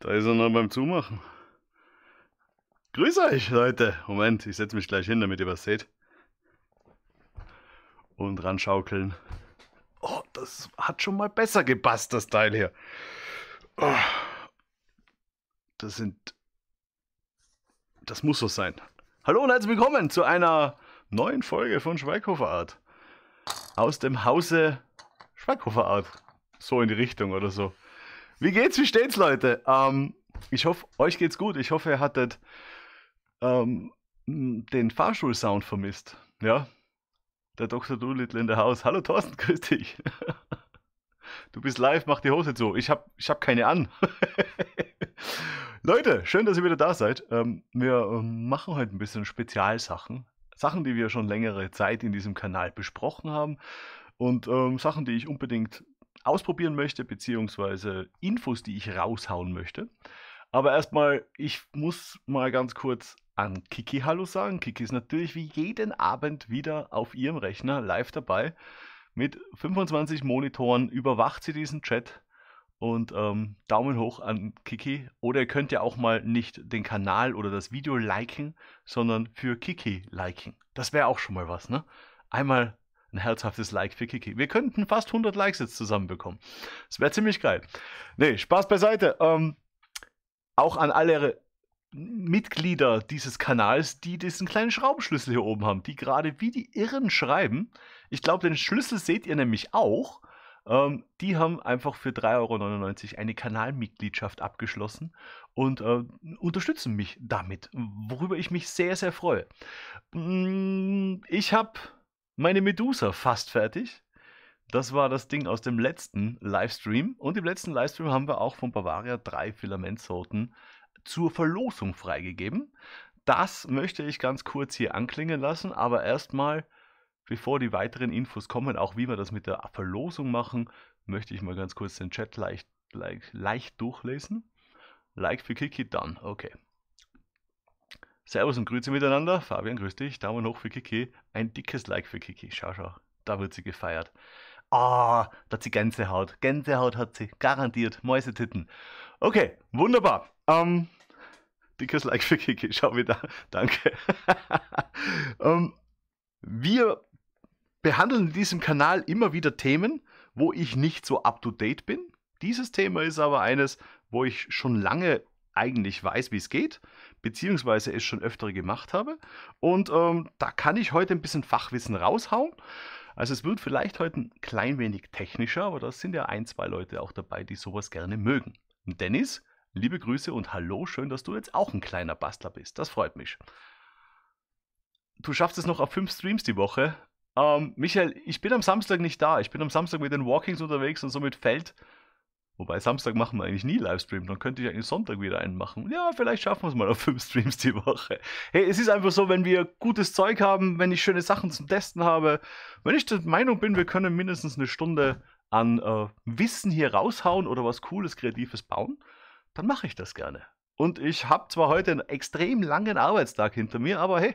Da ist er noch beim Zumachen. Grüß euch, Leute. Moment, ich setze mich gleich hin, damit ihr was seht. Und ranschaukeln. Oh, das hat schon mal besser gepasst, das Teil hier. Oh, das sind... Das muss so sein. Hallo und herzlich willkommen zu einer neuen Folge von Schweighofer Art. Aus dem Hause Schweighofer Art. So in die Richtung oder so. Wie geht's? Wie steht's, Leute? Ähm, ich hoffe, euch geht's gut. Ich hoffe, ihr hattet ähm, den Fahrschulsound vermisst. Ja, der Dr. Doolittle in der Haus. Hallo Thorsten, grüß dich. Du bist live, mach die Hose zu. Ich hab, ich hab keine an. Leute, schön, dass ihr wieder da seid. Ähm, wir ähm, machen heute ein bisschen Spezialsachen. Sachen, die wir schon längere Zeit in diesem Kanal besprochen haben und ähm, Sachen, die ich unbedingt ausprobieren möchte, beziehungsweise Infos, die ich raushauen möchte. Aber erstmal, ich muss mal ganz kurz an Kiki Hallo sagen. Kiki ist natürlich wie jeden Abend wieder auf ihrem Rechner live dabei. Mit 25 Monitoren überwacht sie diesen Chat. Und ähm, Daumen hoch an Kiki. Oder ihr könnt ja auch mal nicht den Kanal oder das Video liken, sondern für Kiki liken. Das wäre auch schon mal was, ne? Einmal ein herzhaftes Like für Kiki. Wir könnten fast 100 Likes jetzt zusammenbekommen. Das wäre ziemlich geil. Nee, Spaß beiseite. Ähm, auch an alle Mitglieder dieses Kanals, die diesen kleinen Schraubenschlüssel hier oben haben, die gerade wie die Irren schreiben. Ich glaube, den Schlüssel seht ihr nämlich auch. Ähm, die haben einfach für 3,99 Euro eine Kanalmitgliedschaft abgeschlossen und äh, unterstützen mich damit, worüber ich mich sehr, sehr freue. Mm, ich habe meine Medusa fast fertig. Das war das Ding aus dem letzten Livestream. Und im letzten Livestream haben wir auch von Bavaria drei Filamentsorten zur Verlosung freigegeben. Das möchte ich ganz kurz hier anklingen lassen, aber erstmal, bevor die weiteren Infos kommen, auch wie wir das mit der Verlosung machen, möchte ich mal ganz kurz den Chat leicht, leicht, leicht durchlesen. Like für Kiki, dann. Okay. Servus und Grüße miteinander. Fabian, grüß dich. Daumen hoch für Kiki. Ein dickes Like für Kiki. Schau, schau. Da wird sie gefeiert. Ah, da hat sie Gänsehaut. Gänsehaut hat sie. Garantiert. Mäusetitten. Okay, wunderbar. Ähm, dickes Like für Kiki. Schau wieder. Danke. ähm, wir behandeln in diesem Kanal immer wieder Themen, wo ich nicht so up to date bin. Dieses Thema ist aber eines, wo ich schon lange eigentlich weiß, wie es geht, beziehungsweise es schon öfter gemacht habe. Und ähm, da kann ich heute ein bisschen Fachwissen raushauen. Also es wird vielleicht heute ein klein wenig technischer, aber da sind ja ein, zwei Leute auch dabei, die sowas gerne mögen. Dennis, liebe Grüße und hallo, schön, dass du jetzt auch ein kleiner Bastler bist. Das freut mich. Du schaffst es noch auf fünf Streams die Woche. Ähm, Michael, ich bin am Samstag nicht da. Ich bin am Samstag mit den Walkings unterwegs und somit fällt Wobei Samstag machen wir eigentlich nie Livestream, dann könnte ich eigentlich Sonntag wieder einen machen. Ja, vielleicht schaffen wir es mal auf fünf Streams die Woche. Hey, es ist einfach so, wenn wir gutes Zeug haben, wenn ich schöne Sachen zum Testen habe, wenn ich der Meinung bin, wir können mindestens eine Stunde an äh, Wissen hier raushauen oder was Cooles, Kreatives bauen, dann mache ich das gerne. Und ich habe zwar heute einen extrem langen Arbeitstag hinter mir, aber hey,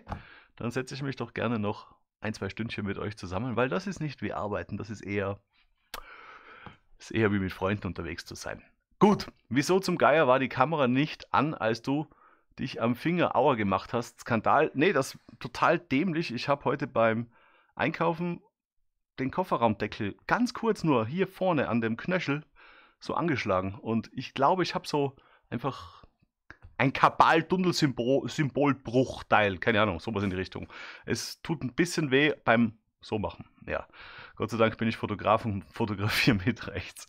dann setze ich mich doch gerne noch ein, zwei Stündchen mit euch zusammen, weil das ist nicht wie arbeiten, das ist eher ist eher wie mit Freunden unterwegs zu sein. Gut, wieso zum Geier war die Kamera nicht an, als du dich am Finger Auer gemacht hast? Skandal. Nee, das ist total dämlich. Ich habe heute beim Einkaufen den Kofferraumdeckel ganz kurz nur hier vorne an dem Knöchel so angeschlagen. Und ich glaube, ich habe so einfach ein Kabal-Tunnel-Symbolbruchteil. Keine Ahnung, sowas in die Richtung. Es tut ein bisschen weh beim So machen. Ja. Gott sei Dank bin ich Fotograf und fotografiere mit rechts.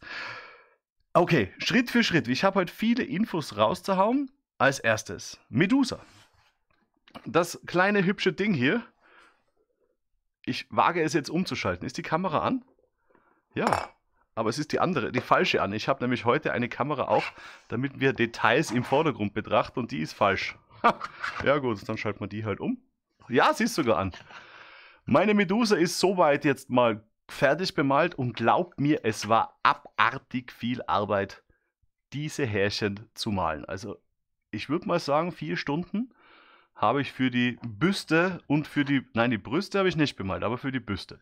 Okay, Schritt für Schritt. Ich habe heute viele Infos rauszuhauen. Als erstes Medusa. Das kleine hübsche Ding hier. Ich wage es jetzt umzuschalten. Ist die Kamera an? Ja, aber es ist die andere, die falsche an. Ich habe nämlich heute eine Kamera auf, damit wir Details im Vordergrund betrachten und die ist falsch. Ha, ja gut, dann schalten wir die halt um. Ja, sie ist sogar an. Meine Medusa ist soweit jetzt mal fertig bemalt und glaubt mir, es war abartig viel Arbeit, diese Härchen zu malen. Also ich würde mal sagen, vier Stunden habe ich für die Büste und für die, nein, die Brüste habe ich nicht bemalt, aber für die Büste.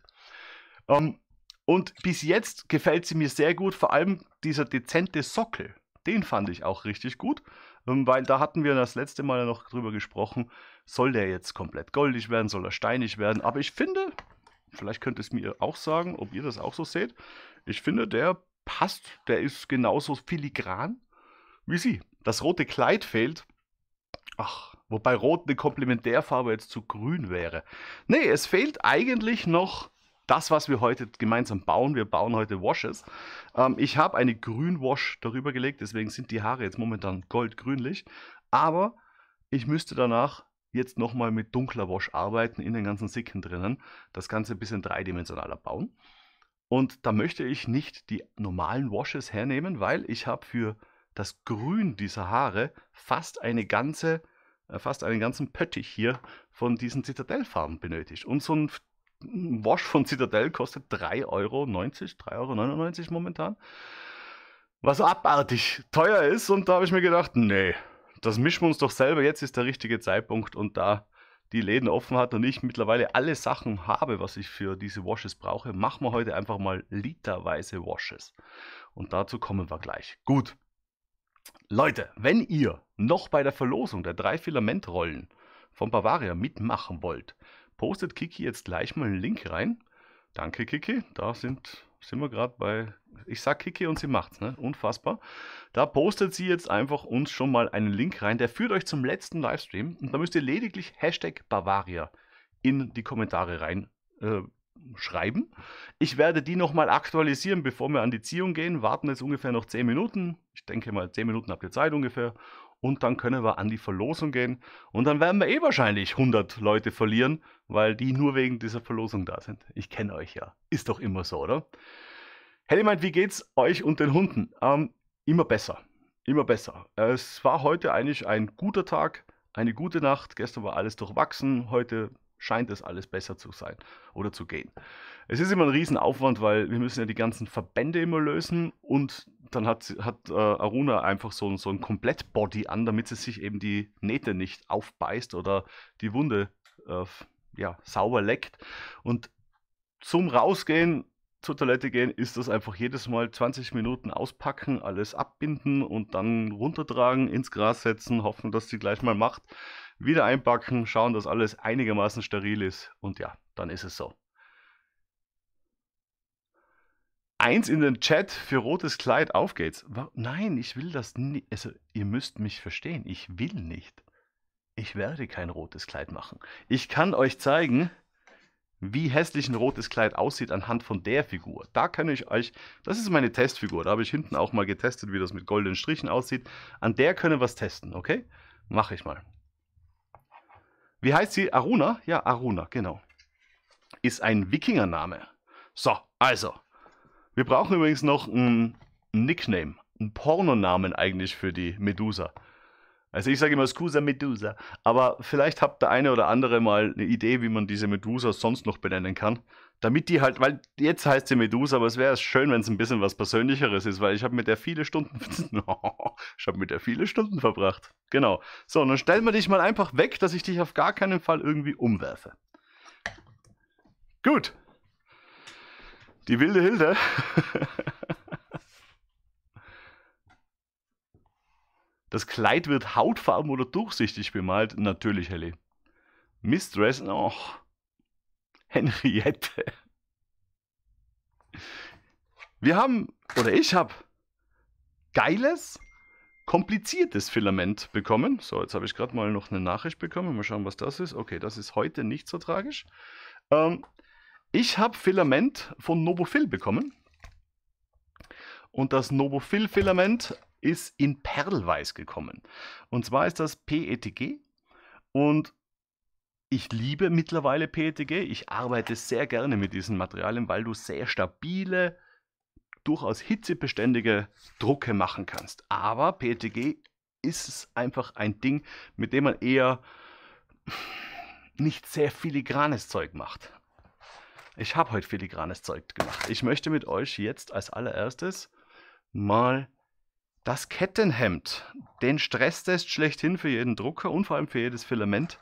Ähm, und bis jetzt gefällt sie mir sehr gut, vor allem dieser dezente Sockel, den fand ich auch richtig gut, ähm, weil da hatten wir das letzte Mal noch drüber gesprochen, soll der jetzt komplett goldig werden, soll er steinig werden, aber ich finde, vielleicht könnt ihr es mir auch sagen, ob ihr das auch so seht. Ich finde, der passt, der ist genauso filigran wie sie. Das rote Kleid fehlt. Ach, wobei rot eine Komplementärfarbe jetzt zu grün wäre. Nee, es fehlt eigentlich noch das, was wir heute gemeinsam bauen. Wir bauen heute Washes. Ähm, ich habe eine Grün-Wash darüber gelegt, deswegen sind die Haare jetzt momentan goldgrünlich. Aber ich müsste danach jetzt nochmal mit dunkler Wash arbeiten in den ganzen Sicken drinnen, das Ganze ein bisschen dreidimensionaler bauen. Und da möchte ich nicht die normalen Washes hernehmen, weil ich habe für das Grün dieser Haare fast eine ganze, äh, fast einen ganzen Pöttich hier von diesen Zitadellfarben benötigt. Und so ein Wash von Zitadell kostet 3,90 Euro, 3,99 Euro momentan. Was abartig teuer ist und da habe ich mir gedacht, nee, das mischen wir uns doch selber. Jetzt ist der richtige Zeitpunkt und da die Läden offen hat und ich mittlerweile alle Sachen habe, was ich für diese Washes brauche, machen wir heute einfach mal literweise Washes. Und dazu kommen wir gleich. Gut. Leute, wenn ihr noch bei der Verlosung der drei Filamentrollen von Bavaria mitmachen wollt, postet Kiki jetzt gleich mal einen Link rein. Danke Kiki, da sind sind wir gerade bei, ich sag Kiki und sie macht's, ne? Unfassbar. Da postet sie jetzt einfach uns schon mal einen Link rein, der führt euch zum letzten Livestream und da müsst ihr lediglich Hashtag Bavaria in die Kommentare rein äh, schreiben. Ich werde die nochmal aktualisieren, bevor wir an die Ziehung gehen. Warten jetzt ungefähr noch 10 Minuten. Ich denke mal, 10 Minuten habt ihr Zeit ungefähr und dann können wir an die Verlosung gehen und dann werden wir eh wahrscheinlich 100 Leute verlieren, weil die nur wegen dieser Verlosung da sind. Ich kenne euch ja. Ist doch immer so, oder? Hey, meint, wie geht's euch und den Hunden? Ähm, immer besser. Immer besser. Es war heute eigentlich ein guter Tag, eine gute Nacht. Gestern war alles durchwachsen. Heute scheint es alles besser zu sein oder zu gehen. Es ist immer ein Riesenaufwand, weil wir müssen ja die ganzen Verbände immer lösen und dann hat, hat äh, Aruna einfach so, so ein Komplettbody an, damit sie sich eben die Nähte nicht aufbeißt oder die Wunde äh, ja, sauber leckt. Und zum Rausgehen zur Toilette gehen, ist das einfach jedes Mal 20 Minuten auspacken, alles abbinden und dann runtertragen, ins Gras setzen, hoffen, dass sie gleich mal macht. Wieder einpacken, schauen, dass alles einigermaßen steril ist und ja, dann ist es so. Eins in den Chat für rotes Kleid, auf geht's. Nein, ich will das nicht. Also, ihr müsst mich verstehen, ich will nicht. Ich werde kein rotes Kleid machen. Ich kann euch zeigen, wie hässlich ein rotes Kleid aussieht anhand von der Figur. Da kann ich euch, das ist meine Testfigur, da habe ich hinten auch mal getestet, wie das mit goldenen Strichen aussieht. An der können wir was testen, okay? Mache ich mal. Wie heißt sie? Aruna? Ja, Aruna, genau. Ist ein Wikingername. So, also. Wir brauchen übrigens noch einen Nickname, einen Pornonamen eigentlich für die Medusa. Also ich sage immer Scusa Medusa, aber vielleicht habt der eine oder andere mal eine Idee, wie man diese Medusa sonst noch benennen kann damit die halt, weil jetzt heißt sie Medusa, aber es wäre schön, wenn es ein bisschen was Persönlicheres ist, weil ich habe mit der viele Stunden, ich habe mit der viele Stunden verbracht. Genau. So, dann stellen wir dich mal einfach weg, dass ich dich auf gar keinen Fall irgendwie umwerfe. Gut. Die wilde Hilde. Das Kleid wird hautfarben oder durchsichtig bemalt. Natürlich, Helly. Mistress, oh. Henriette. Wir haben, oder ich habe, geiles, kompliziertes Filament bekommen. So, jetzt habe ich gerade mal noch eine Nachricht bekommen. Mal schauen, was das ist. Okay, das ist heute nicht so tragisch. Ähm, ich habe Filament von Nobophil bekommen. Und das nobophil filament ist in Perlweiß gekommen. Und zwar ist das PETG. Und ich liebe mittlerweile PETG. Ich arbeite sehr gerne mit diesen Materialien, weil du sehr stabile, durchaus hitzebeständige Drucke machen kannst. Aber PETG ist einfach ein Ding, mit dem man eher nicht sehr filigranes Zeug macht. Ich habe heute filigranes Zeug gemacht. Ich möchte mit euch jetzt als allererstes mal das Kettenhemd, den Stresstest schlechthin für jeden Drucker und vor allem für jedes Filament,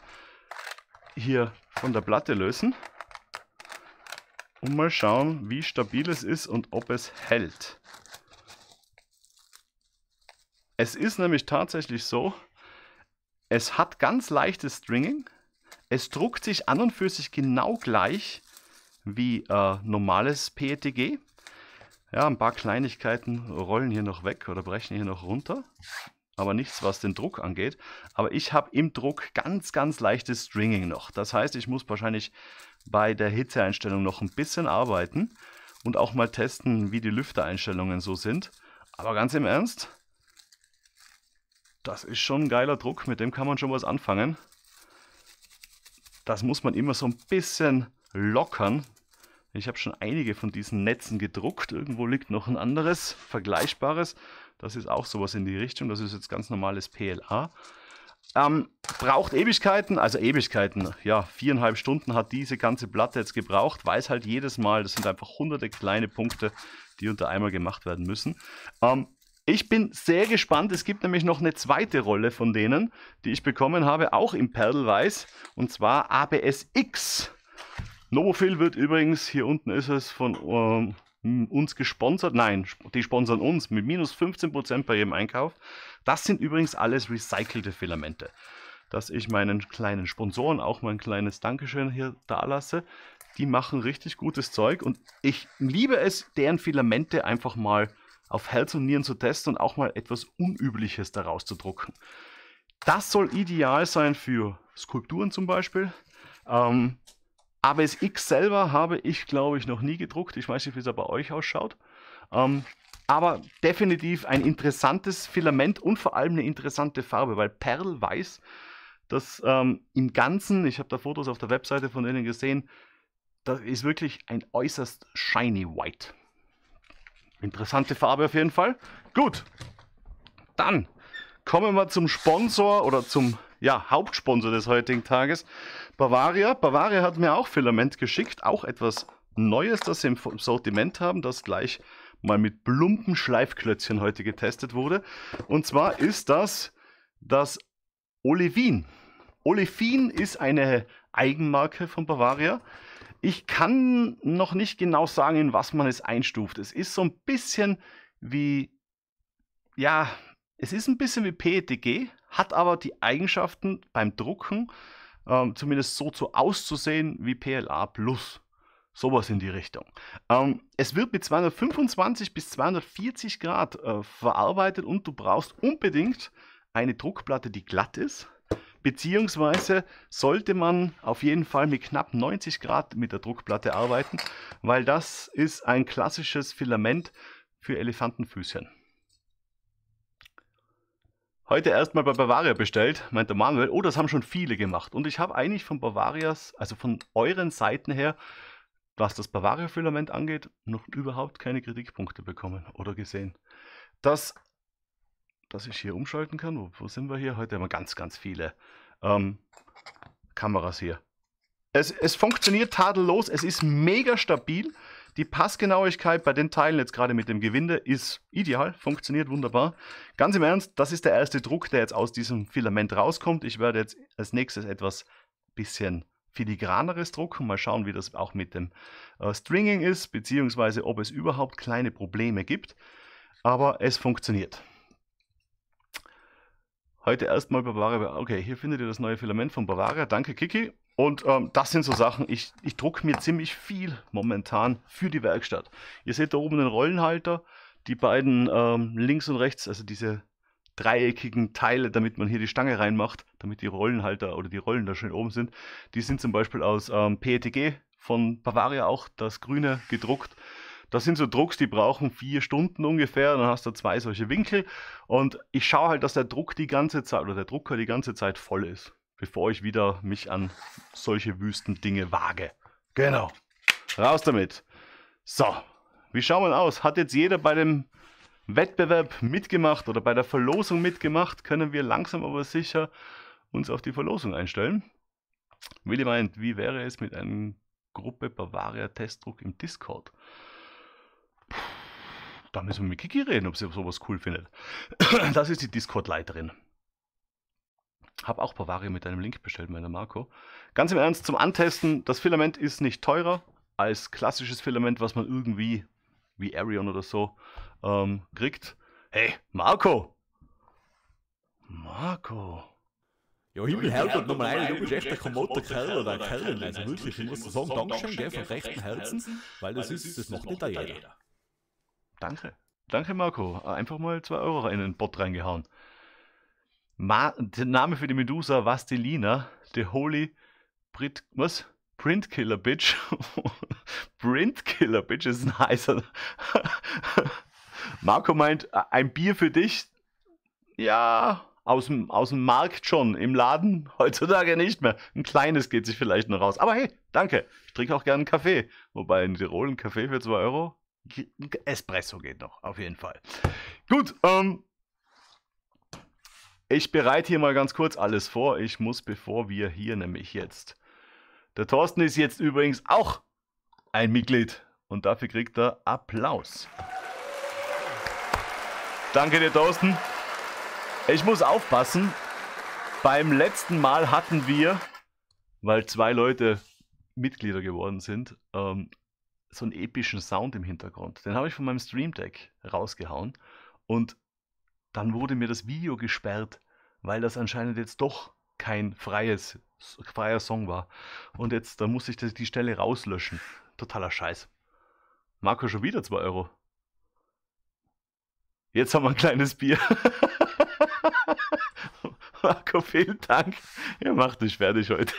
hier von der Platte lösen und mal schauen, wie stabil es ist und ob es hält. Es ist nämlich tatsächlich so, es hat ganz leichtes Stringing. Es druckt sich an und für sich genau gleich wie äh, normales PETG. Ja, ein paar Kleinigkeiten rollen hier noch weg oder brechen hier noch runter aber nichts, was den Druck angeht. Aber ich habe im Druck ganz, ganz leichtes Stringing noch. Das heißt, ich muss wahrscheinlich bei der Hitzeeinstellung noch ein bisschen arbeiten und auch mal testen, wie die Lüftereinstellungen so sind. Aber ganz im Ernst, das ist schon ein geiler Druck, mit dem kann man schon was anfangen. Das muss man immer so ein bisschen lockern. Ich habe schon einige von diesen Netzen gedruckt. Irgendwo liegt noch ein anderes, vergleichbares. Das ist auch sowas in die Richtung. Das ist jetzt ganz normales PLA. Ähm, braucht Ewigkeiten, also Ewigkeiten, ja, viereinhalb Stunden hat diese ganze Platte jetzt gebraucht, weiß halt jedes Mal, das sind einfach hunderte kleine Punkte, die unter einmal gemacht werden müssen. Ähm, ich bin sehr gespannt, es gibt nämlich noch eine zweite Rolle von denen, die ich bekommen habe, auch im Perlweiß, und zwar ABS X. Novophil wird übrigens, hier unten ist es, von ähm, hm, uns gesponsert. Nein, die sponsern uns mit minus 15% bei jedem Einkauf. Das sind übrigens alles recycelte Filamente. Dass ich meinen kleinen Sponsoren auch mein kleines Dankeschön hier dalasse. Die machen richtig gutes Zeug und ich liebe es, deren Filamente einfach mal auf Herz und Nieren zu testen und auch mal etwas Unübliches daraus zu drucken. Das soll ideal sein für Skulpturen zum Beispiel. Ähm, ABS X selber habe ich, glaube ich, noch nie gedruckt. Ich weiß nicht, wie es bei euch ausschaut. Ähm, aber definitiv ein interessantes Filament und vor allem eine interessante Farbe, weil Perlweiß, das ähm, im Ganzen, ich habe da Fotos auf der Webseite von denen gesehen, das ist wirklich ein äußerst shiny White. Interessante Farbe auf jeden Fall. Gut, dann kommen wir zum Sponsor oder zum ja, Hauptsponsor des heutigen Tages, Bavaria. Bavaria hat mir auch Filament geschickt, auch etwas Neues, das sie im Sortiment haben, das gleich mal mit plumpen Schleifklötzchen heute getestet wurde. Und zwar ist das das Olivin. Olefin ist eine Eigenmarke von Bavaria. Ich kann noch nicht genau sagen, in was man es einstuft. Es ist so ein bisschen wie, ja, es ist ein bisschen wie PETG, hat aber die Eigenschaften beim Drucken ähm, zumindest so zu auszusehen wie PLA Plus. Sowas in die Richtung. Ähm, es wird mit 225 bis 240 Grad äh, verarbeitet und du brauchst unbedingt eine Druckplatte, die glatt ist. Beziehungsweise sollte man auf jeden Fall mit knapp 90 Grad mit der Druckplatte arbeiten, weil das ist ein klassisches Filament für Elefantenfüßchen. Heute erstmal bei Bavaria bestellt, meinte Manuel. Oh, das haben schon viele gemacht. Und ich habe eigentlich von Bavarias, also von euren Seiten her, was das Bavaria-Filament angeht, noch überhaupt keine Kritikpunkte bekommen oder gesehen. Das, dass ich hier umschalten kann, wo, wo, sind wir hier? Heute haben wir ganz, ganz viele ähm, Kameras hier. Es, es funktioniert tadellos, es ist mega stabil. Die Passgenauigkeit bei den Teilen jetzt gerade mit dem Gewinde ist ideal, funktioniert wunderbar. Ganz im Ernst, das ist der erste Druck, der jetzt aus diesem Filament rauskommt. Ich werde jetzt als nächstes etwas bisschen filigraneres drucken. Mal schauen, wie das auch mit dem äh, Stringing ist, beziehungsweise ob es überhaupt kleine Probleme gibt. Aber es funktioniert. Heute erstmal Bavaria. Okay, hier findet ihr das neue Filament von Bavaria. Danke, Kiki. Und ähm, das sind so Sachen, ich, ich drucke mir ziemlich viel momentan für die Werkstatt. Ihr seht da oben den Rollenhalter, die beiden ähm, links und rechts, also diese dreieckigen Teile, damit man hier die Stange reinmacht, damit die Rollenhalter oder die Rollen da schön oben sind. Die sind zum Beispiel aus ähm, PETG von Bavaria auch, das grüne gedruckt. Das sind so Drucks, die brauchen vier Stunden ungefähr. Dann hast du zwei solche Winkel. Und ich schaue halt, dass der Druck die ganze Zeit oder der Drucker die ganze Zeit voll ist bevor ich wieder mich an solche wüsten Dinge wage. Genau. Raus damit. So, wie schauen wir aus? Hat jetzt jeder bei dem Wettbewerb mitgemacht oder bei der Verlosung mitgemacht? Können wir langsam aber sicher uns auf die Verlosung einstellen? Willi meint, wie wäre es mit einer Gruppe Bavaria Testdruck im Discord? Da müssen wir mit Kiki reden, ob sie sowas cool findet. Das ist die Discord-Leiterin. Hab auch Bavaria mit einem Link bestellt, meiner Marco. Ganz im Ernst, zum Antesten, das Filament ist nicht teurer als klassisches Filament, was man irgendwie, wie Arion oder so, ähm, kriegt. Hey, Marco! Marco! Ja, Himmel, Herrgott, nochmal ein, du bist echt ein kommote Kerl oder ein Kerl. Also wirklich, ich muss sagen, Dankeschön, gell, von rechten Herzen, weil das ist, das macht nicht jeder. Danke. Danke, Marco. Äh, einfach mal 2 Euro in den Bot reingehauen. Ma der Name für die Medusa Vastelina, The Holy Brit was? Print Killer Bitch. Print Killer Bitch ist ein heißer. Marco meint, äh, ein Bier für dich? Ja, aus dem, aus dem Markt schon, im Laden heutzutage nicht mehr. Ein kleines geht sich vielleicht noch raus. Aber hey, danke. Ich trinke auch gerne einen Kaffee. Wobei in Tirol ein Kaffee für 2 Euro, Espresso geht noch, auf jeden Fall. Gut, ähm, ich bereite hier mal ganz kurz alles vor. Ich muss, bevor wir hier nämlich jetzt. Der Thorsten ist jetzt übrigens auch ein Mitglied und dafür kriegt er Applaus. Danke dir, Thorsten. Ich muss aufpassen. Beim letzten Mal hatten wir, weil zwei Leute Mitglieder geworden sind, ähm, so einen epischen Sound im Hintergrund. Den habe ich von meinem Stream Deck rausgehauen. Und dann wurde mir das Video gesperrt, weil das anscheinend jetzt doch kein freies, freier Song war. Und jetzt, da muss ich die Stelle rauslöschen. Totaler Scheiß. Marco schon wieder 2 Euro. Jetzt haben wir ein kleines Bier. Marco, vielen Dank. Ihr macht dich fertig heute.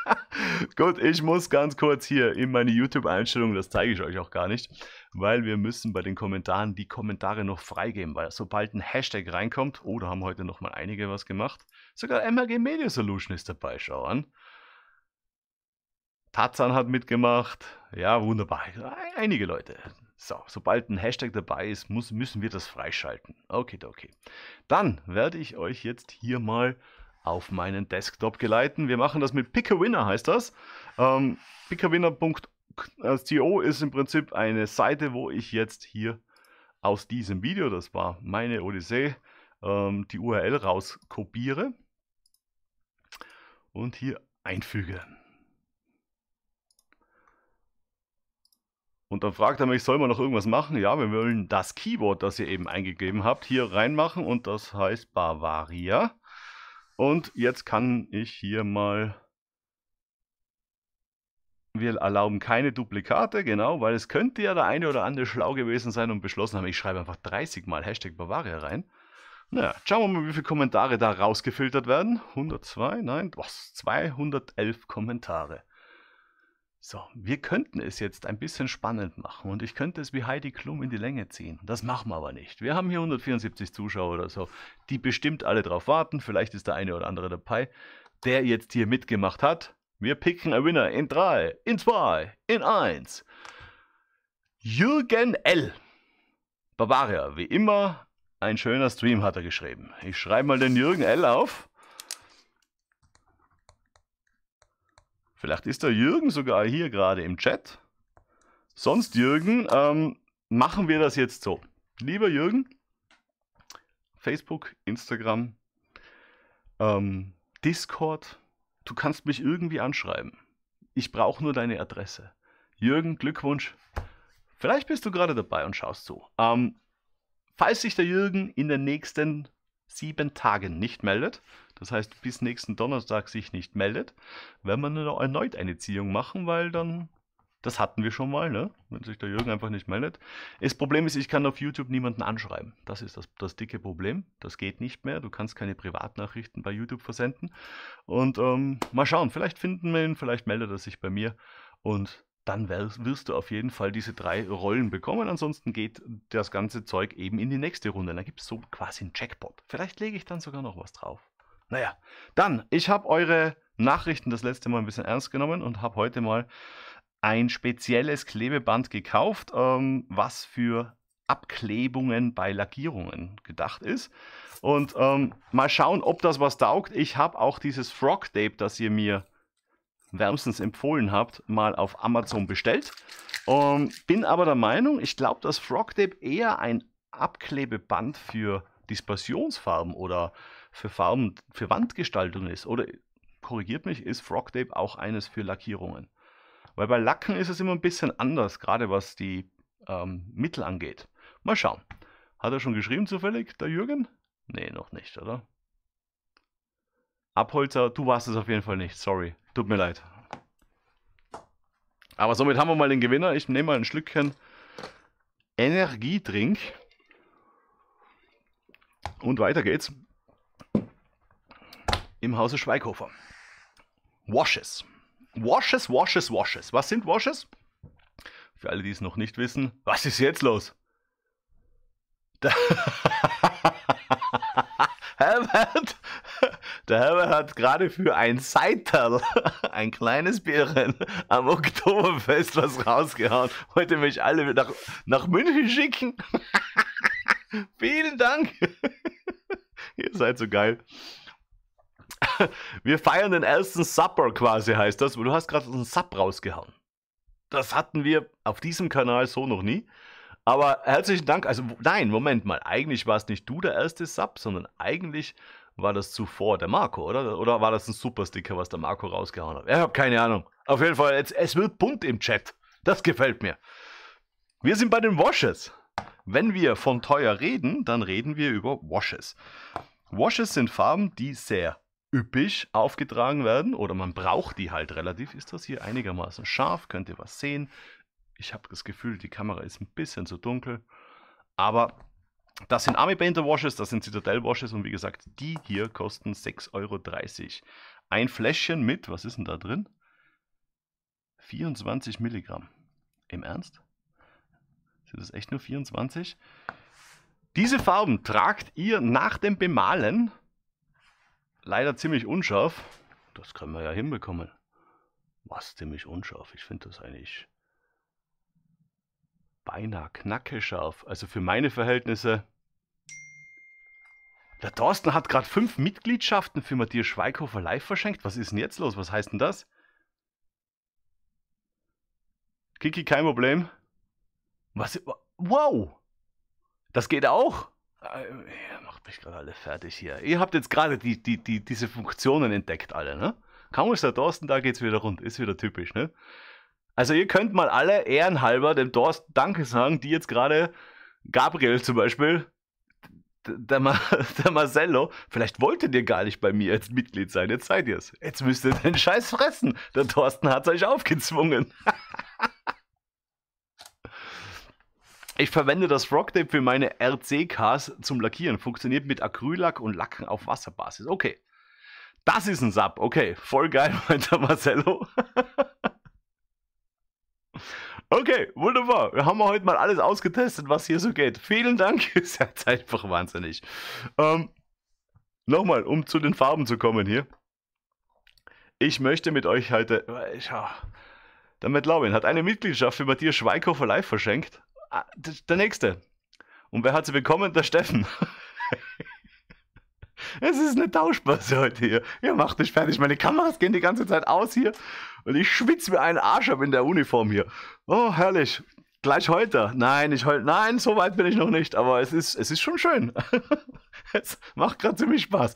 Gut, ich muss ganz kurz hier in meine YouTube-Einstellungen, das zeige ich euch auch gar nicht weil wir müssen bei den Kommentaren die Kommentare noch freigeben, weil sobald ein Hashtag reinkommt, oh, haben heute noch mal einige was gemacht, sogar MRG Media Solution ist dabei, schau an. Tarzan hat mitgemacht, ja, wunderbar, einige Leute. So, sobald ein Hashtag dabei ist, muss, müssen wir das freischalten. Okay, okay. Dann werde ich euch jetzt hier mal auf meinen Desktop geleiten. Wir machen das mit Pick a Winner, heißt das. Ähm, pickawinner.org das TO ist im Prinzip eine Seite, wo ich jetzt hier aus diesem Video, das war meine Odyssee, ähm, die URL rauskopiere und hier einfüge. Und dann fragt er mich, soll man noch irgendwas machen? Ja, wir wollen das Keyword, das ihr eben eingegeben habt, hier reinmachen und das heißt Bavaria. Und jetzt kann ich hier mal wir erlauben keine Duplikate, genau, weil es könnte ja der eine oder andere schlau gewesen sein und beschlossen haben, ich schreibe einfach 30 mal Hashtag Bavaria rein. Naja, schauen wir mal, wie viele Kommentare da rausgefiltert werden. 102, nein, was, 211 Kommentare. So, wir könnten es jetzt ein bisschen spannend machen und ich könnte es wie Heidi Klum in die Länge ziehen. Das machen wir aber nicht. Wir haben hier 174 Zuschauer oder so, die bestimmt alle drauf warten. Vielleicht ist der eine oder andere dabei, der jetzt hier mitgemacht hat. Wir picken einen Winner in 3, in 2, in 1. Jürgen L. Bavaria, wie immer, ein schöner Stream hat er geschrieben. Ich schreibe mal den Jürgen L auf. Vielleicht ist der Jürgen sogar hier gerade im Chat. Sonst, Jürgen, ähm, machen wir das jetzt so. Lieber Jürgen, Facebook, Instagram, ähm, Discord, du kannst mich irgendwie anschreiben. Ich brauche nur deine Adresse. Jürgen, Glückwunsch. Vielleicht bist du gerade dabei und schaust zu. Ähm, falls sich der Jürgen in den nächsten sieben Tagen nicht meldet, das heißt bis nächsten Donnerstag sich nicht meldet, werden wir erneut eine Ziehung machen, weil dann das hatten wir schon mal, ne? wenn sich der Jürgen einfach nicht meldet. Das Problem ist, ich kann auf YouTube niemanden anschreiben. Das ist das, das dicke Problem. Das geht nicht mehr. Du kannst keine Privatnachrichten bei YouTube versenden. Und ähm, mal schauen, vielleicht finden wir ihn, vielleicht meldet er sich bei mir. Und dann wirst du auf jeden Fall diese drei Rollen bekommen. Ansonsten geht das ganze Zeug eben in die nächste Runde. Da gibt es so quasi einen Jackpot. Vielleicht lege ich dann sogar noch was drauf. Naja, dann, ich habe eure Nachrichten das letzte Mal ein bisschen ernst genommen und habe heute mal ein spezielles Klebeband gekauft, ähm, was für Abklebungen bei Lackierungen gedacht ist. Und ähm, mal schauen, ob das was taugt. Ich habe auch dieses Frog Tape, das ihr mir wärmstens empfohlen habt, mal auf Amazon bestellt. Ähm, bin aber der Meinung, ich glaube, dass Frog Tape eher ein Abklebeband für Dispersionsfarben oder für Farben, für Wandgestaltung ist. Oder korrigiert mich, ist Frog Tape auch eines für Lackierungen? Weil bei Lacken ist es immer ein bisschen anders, gerade was die ähm, Mittel angeht. Mal schauen. Hat er schon geschrieben zufällig, der Jürgen? Nee, noch nicht, oder? Abholzer, du warst es auf jeden Fall nicht. Sorry. Tut mir leid. Aber somit haben wir mal den Gewinner. Ich nehme mal ein Schlückchen Energietrink. Und weiter geht's. Im Hause Schweighofer. Washes. Washes, Washes, Washes. Was sind Washes? Für alle, die es noch nicht wissen, was ist jetzt los? Der Herbert, der Herbert hat gerade für ein Seiterl, ein kleines Bierchen, am Oktoberfest was rausgehauen. Heute möchte ich alle nach, nach München schicken. Vielen Dank. Ihr seid so geil. Wir feiern den ersten Supper quasi, heißt das. Du hast gerade einen Sub rausgehauen. Das hatten wir auf diesem Kanal so noch nie. Aber herzlichen Dank. Also, nein, Moment mal. Eigentlich war es nicht du der erste Sub, sondern eigentlich war das zuvor der Marco, oder? Oder war das ein Supersticker, was der Marco rausgehauen hat? Ich habe keine Ahnung. Auf jeden Fall, jetzt, es wird bunt im Chat. Das gefällt mir. Wir sind bei den Washes. Wenn wir von teuer reden, dann reden wir über Washes. Washes sind Farben, die sehr üppig aufgetragen werden oder man braucht die halt relativ. Ist das hier einigermaßen scharf? Könnt ihr was sehen? Ich habe das Gefühl, die Kamera ist ein bisschen zu dunkel. Aber das sind Army Painter Washes, das sind Citadel Washes und wie gesagt, die hier kosten 6,30 Euro. Ein Fläschchen mit, was ist denn da drin? 24 Milligramm. Im Ernst? Sind das echt nur 24? Diese Farben tragt ihr nach dem Bemalen leider ziemlich unscharf. Das können wir ja hinbekommen. Was ziemlich unscharf. Ich finde das eigentlich beinahe knackescharf. Also für meine Verhältnisse. Der Thorsten hat gerade fünf Mitgliedschaften für Matthias Schweighofer live verschenkt. Was ist denn jetzt los? Was heißt denn das? Kiki, kein Problem. Was? Wow! Das geht auch! Ja, äh, macht mich gerade alle fertig hier. Ihr habt jetzt gerade die, die, die, diese Funktionen entdeckt, alle, ne? Kaum ist der Thorsten, da geht's wieder rund. Ist wieder typisch, ne? Also ihr könnt mal alle ehrenhalber dem Thorsten Danke sagen, die jetzt gerade Gabriel zum Beispiel, der, Ma der Marcello, vielleicht wolltet ihr gar nicht bei mir als Mitglied sein, jetzt seid ihr es. Jetzt müsst ihr den Scheiß fressen. Der Thorsten hat's euch aufgezwungen. Ich verwende das Rocktape für meine RC-Cars zum Lackieren. Funktioniert mit Acryllack und Lacken auf Wasserbasis. Okay. Das ist ein Sub. Okay, voll geil, meinte Marcello. okay, wunderbar. Wir haben heute mal alles ausgetestet, was hier so geht. Vielen Dank. Ihr seid einfach wahnsinnig. Ähm, Nochmal, um zu den Farben zu kommen hier. Ich möchte mit euch heute... Schau. Äh, Der Matt Lauin hat eine Mitgliedschaft für Matthias Schweikofer live verschenkt. Ah, der nächste. Und wer hat sie bekommen? Der Steffen. Es ist eine Tauschbörse heute hier. Ihr macht mich fertig. Meine Kameras gehen die ganze Zeit aus hier. Und ich schwitze mir einen Arsch ab in der Uniform hier. Oh, herrlich. Gleich heute. Nein, ich heute. Nein, so weit bin ich noch nicht. Aber es ist, es ist schon schön. es macht gerade ziemlich Spaß.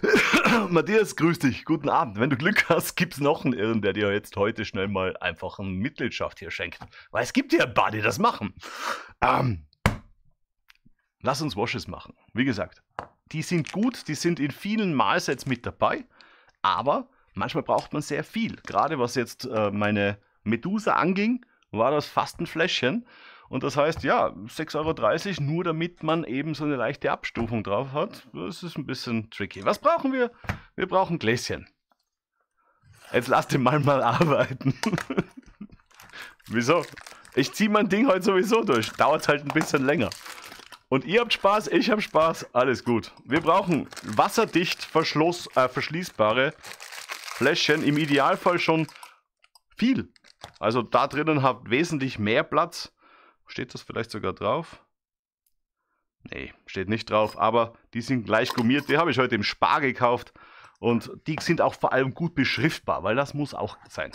Matthias, grüß dich. Guten Abend. Wenn du Glück hast, gibt's noch einen Irren, der dir jetzt heute schnell mal einfach eine Mitgliedschaft hier schenkt. Weil es gibt ja ein paar, die das machen. Ähm, lass uns Washes machen. Wie gesagt, die sind gut, die sind in vielen Mahlsets mit dabei, aber manchmal braucht man sehr viel. Gerade was jetzt äh, meine Medusa anging, war das fast ein Fläschchen. Und das heißt, ja, 6,30 Euro nur damit man eben so eine leichte Abstufung drauf hat. Das ist ein bisschen tricky. Was brauchen wir? Wir brauchen Gläschen. Jetzt lass den Mann mal arbeiten. Wieso? Ich ziehe mein Ding heute sowieso durch. Dauert halt ein bisschen länger. Und ihr habt Spaß, ich hab Spaß, alles gut. Wir brauchen wasserdicht äh, verschließbare Fläschchen, im Idealfall schon viel. Also da drinnen habt wesentlich mehr Platz. Steht das vielleicht sogar drauf? Nee, steht nicht drauf, aber die sind gleich gummiert. Die habe ich heute im Spar gekauft und die sind auch vor allem gut beschriftbar, weil das muss auch sein.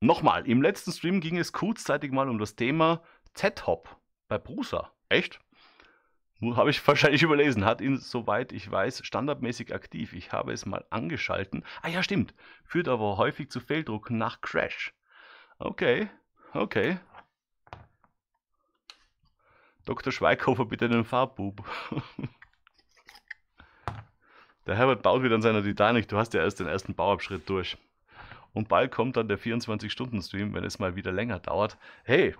Nochmal, im letzten Stream ging es kurzzeitig mal um das Thema Z-Hop bei Brusa. Echt? Habe ich wahrscheinlich überlesen. Hat ihn, soweit ich weiß, standardmäßig aktiv. Ich habe es mal angeschalten. Ah ja, stimmt. Führt aber häufig zu Fehldruck nach Crash. Okay, okay. Dr. Schweighofer, bitte den Farbbub. der Herbert baut wieder an seiner Titanic. Du hast ja erst den ersten Bauabschritt durch. Und bald kommt dann der 24-Stunden-Stream, wenn es mal wieder länger dauert. Hey,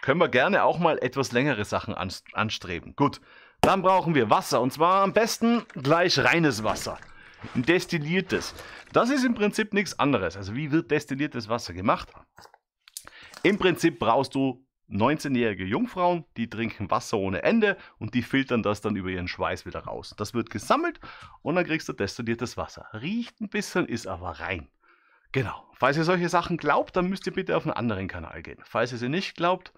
können wir gerne auch mal etwas längere Sachen anstreben. Gut, dann brauchen wir Wasser. Und zwar am besten gleich reines Wasser. Destilliertes. Das ist im Prinzip nichts anderes. Also wie wird destilliertes Wasser gemacht? Im Prinzip brauchst du 19-jährige Jungfrauen, die trinken Wasser ohne Ende und die filtern das dann über ihren Schweiß wieder raus. Das wird gesammelt und dann kriegst du destilliertes Wasser. Riecht ein bisschen, ist aber rein. Genau. Falls ihr solche Sachen glaubt, dann müsst ihr bitte auf einen anderen Kanal gehen. Falls ihr sie nicht glaubt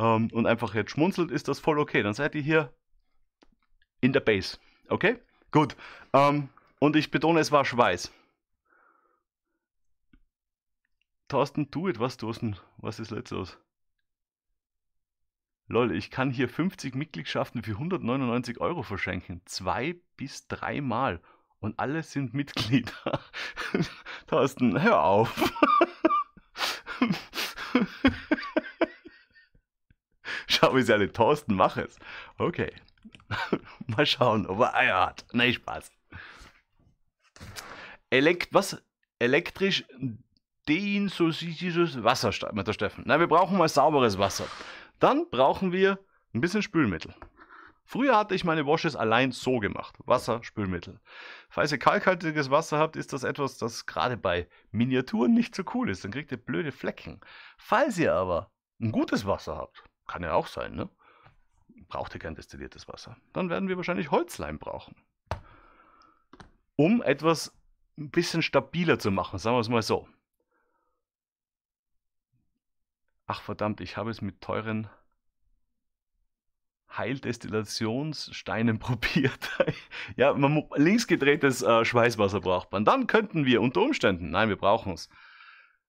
ähm, und einfach jetzt schmunzelt, ist das voll okay. Dann seid ihr hier in der Base. Okay? Gut. Ähm, und ich betone, es war Schweiß. Thorsten, du etwas Thorsten, was ist letztes? Lol, ich kann hier 50 Mitgliedschaften für 199 Euro verschenken. Zwei bis dreimal. Und alle sind Mitglieder. Thorsten, hör auf. Schau, wie sie alle Thorsten mach es. Okay. Mal schauen, ob er Eier hat. Nein, Spaß. Elekt was? Elektrisch den so dieses Wasser, mit der Steffen. Nein, wir brauchen mal sauberes Wasser. Dann brauchen wir ein bisschen Spülmittel. Früher hatte ich meine Washes allein so gemacht. Wasser, Spülmittel. Falls ihr kalkhaltiges Wasser habt, ist das etwas, das gerade bei Miniaturen nicht so cool ist. Dann kriegt ihr blöde Flecken. Falls ihr aber ein gutes Wasser habt, kann ja auch sein, ne? Braucht ihr kein destilliertes Wasser. Dann werden wir wahrscheinlich Holzleim brauchen. Um etwas ein bisschen stabiler zu machen, sagen wir es mal so. Ach verdammt, ich habe es mit teuren Heildestillationssteinen probiert. ja, man, links gedrehtes äh, Schweißwasser braucht man. Dann könnten wir unter Umständen, nein, wir brauchen es,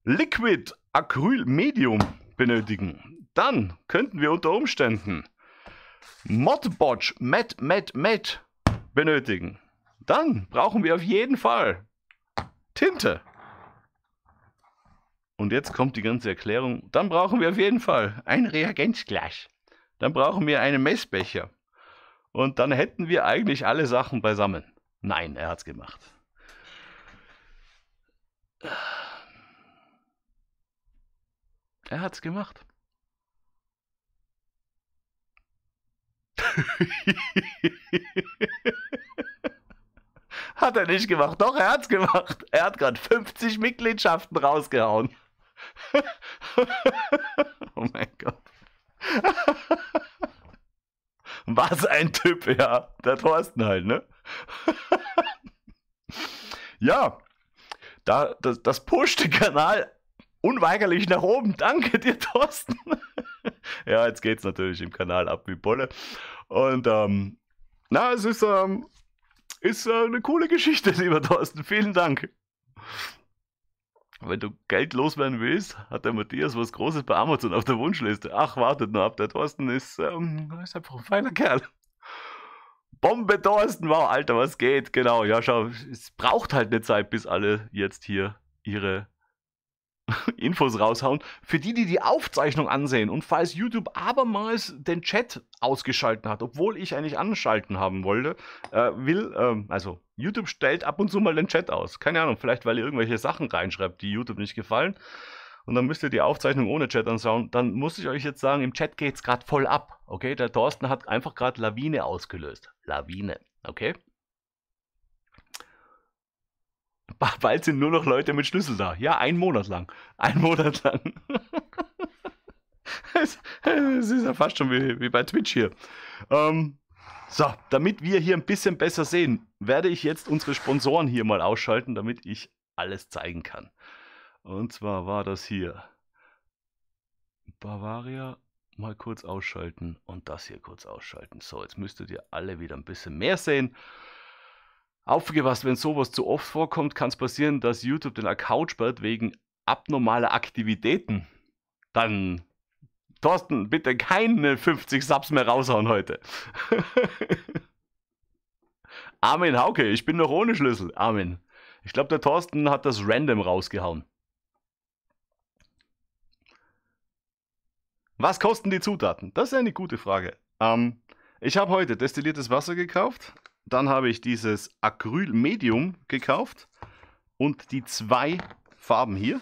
Liquid Acryl Medium benötigen. Dann könnten wir unter Umständen Modbotch Met Met Met benötigen. Dann brauchen wir auf jeden Fall Tinte. Und jetzt kommt die ganze Erklärung. Dann brauchen wir auf jeden Fall ein Reagenzglas. Dann brauchen wir einen Messbecher. Und dann hätten wir eigentlich alle Sachen beisammen. Nein, er hat's gemacht. Er hat's gemacht. hat er nicht gemacht. Doch, er hat's gemacht. Er hat gerade 50 Mitgliedschaften rausgehauen. oh mein Gott. Was ein Typ, ja. Der Thorsten halt, ne? ja. Da, das, das pusht den Kanal unweigerlich nach oben. Danke dir, Thorsten. ja, jetzt geht's natürlich im Kanal ab wie Bolle. Und ähm, na, es ist, ähm, ist äh, eine coole Geschichte, lieber Thorsten. Vielen Dank wenn du Geld loswerden willst, hat der Matthias was Großes bei Amazon auf der Wunschliste. Ach, wartet nur ab, der Thorsten ist, ähm, ist einfach ein feiner Kerl. Bombe Thorsten, wow, Alter, was geht? Genau, ja, schau, es braucht halt eine Zeit, bis alle jetzt hier ihre Infos raushauen. Für die, die die Aufzeichnung ansehen und falls YouTube abermals den Chat ausgeschalten hat, obwohl ich eigentlich anschalten haben wollte, äh, will, äh, also YouTube stellt ab und zu mal den Chat aus. Keine Ahnung, vielleicht weil ihr irgendwelche Sachen reinschreibt, die YouTube nicht gefallen. Und dann müsst ihr die Aufzeichnung ohne Chat anschauen. Dann muss ich euch jetzt sagen, im Chat geht es gerade voll ab. Okay, der Thorsten hat einfach gerade Lawine ausgelöst. Lawine, okay? Bald sind nur noch Leute mit Schlüssel da. Ja, einen Monat lang. Einen Monat lang. es, ist ja fast schon wie, wie bei Twitch hier. Ähm, so, damit wir hier ein bisschen besser sehen, werde ich jetzt unsere Sponsoren hier mal ausschalten, damit ich alles zeigen kann. Und zwar war das hier Bavaria mal kurz ausschalten und das hier kurz ausschalten. So, jetzt müsstet ihr alle wieder ein bisschen mehr sehen. Aufgepasst, wenn sowas zu oft vorkommt, kann es passieren, dass YouTube den Account sperrt wegen abnormaler Aktivitäten. Dann Thorsten, bitte keine 50 Subs mehr raushauen heute. Amen, Hauke, ich bin noch ohne Schlüssel. Amen. Ich glaube, der Thorsten hat das random rausgehauen. Was kosten die Zutaten? Das ist eine gute Frage. Ähm, ich habe heute destilliertes Wasser gekauft. Dann habe ich dieses Acryl Medium gekauft. Und die zwei Farben hier.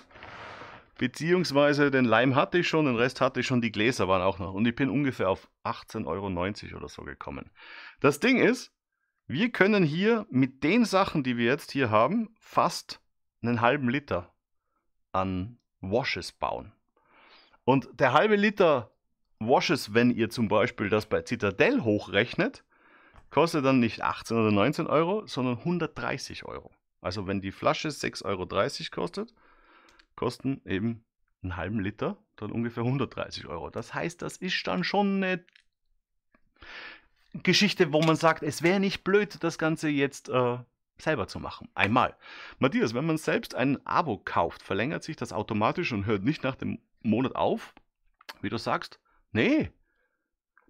Beziehungsweise den Leim hatte ich schon, den Rest hatte ich schon, die Gläser waren auch noch. Und ich bin ungefähr auf 18,90 Euro oder so gekommen. Das Ding ist, wir können hier mit den Sachen, die wir jetzt hier haben, fast einen halben Liter an Washes bauen. Und der halbe Liter Washes, wenn ihr zum Beispiel das bei Citadel hochrechnet, kostet dann nicht 18 oder 19 Euro, sondern 130 Euro. Also wenn die Flasche 6,30 Euro kostet, kosten eben einen halben Liter dann ungefähr 130 Euro. Das heißt, das ist dann schon eine Geschichte, wo man sagt, es wäre nicht blöd, das Ganze jetzt äh, selber zu machen. Einmal. Matthias, wenn man selbst ein Abo kauft, verlängert sich das automatisch und hört nicht nach dem Monat auf, wie du sagst? Nee.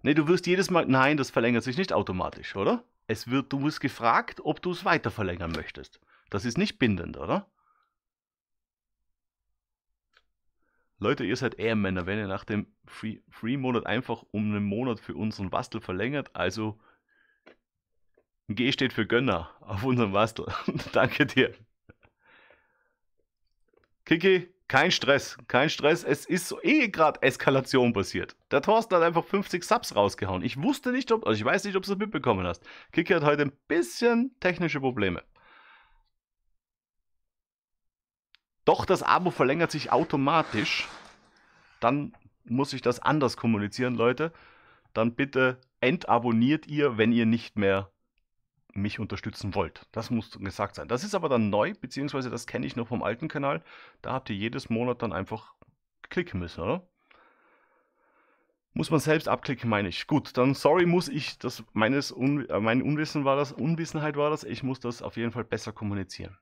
Nee, du wirst jedes Mal, nein, das verlängert sich nicht automatisch, oder? Es wird, du wirst gefragt, ob du es weiter verlängern möchtest. Das ist nicht bindend, oder? Leute, ihr seid eher Männer, wenn ihr nach dem Free-Monat einfach um einen Monat für unseren Bastel verlängert. Also ein G steht für Gönner auf unserem Bastel. Danke dir. Kiki, kein Stress, kein Stress. Es ist so eh gerade Eskalation passiert. Der Thorsten hat einfach 50 Subs rausgehauen. Ich wusste nicht, ob, also ich weiß nicht, ob du es mitbekommen hast. Kiki hat heute ein bisschen technische Probleme. Doch das Abo verlängert sich automatisch. Dann muss ich das anders kommunizieren, Leute. Dann bitte entabonniert ihr, wenn ihr nicht mehr mich unterstützen wollt. Das muss gesagt sein. Das ist aber dann neu, beziehungsweise das kenne ich noch vom alten Kanal. Da habt ihr jedes Monat dann einfach klicken müssen, oder? Muss man selbst abklicken, meine ich. Gut, dann sorry, muss ich, das meines Un äh, mein Unwissen war das, Unwissenheit war das, ich muss das auf jeden Fall besser kommunizieren.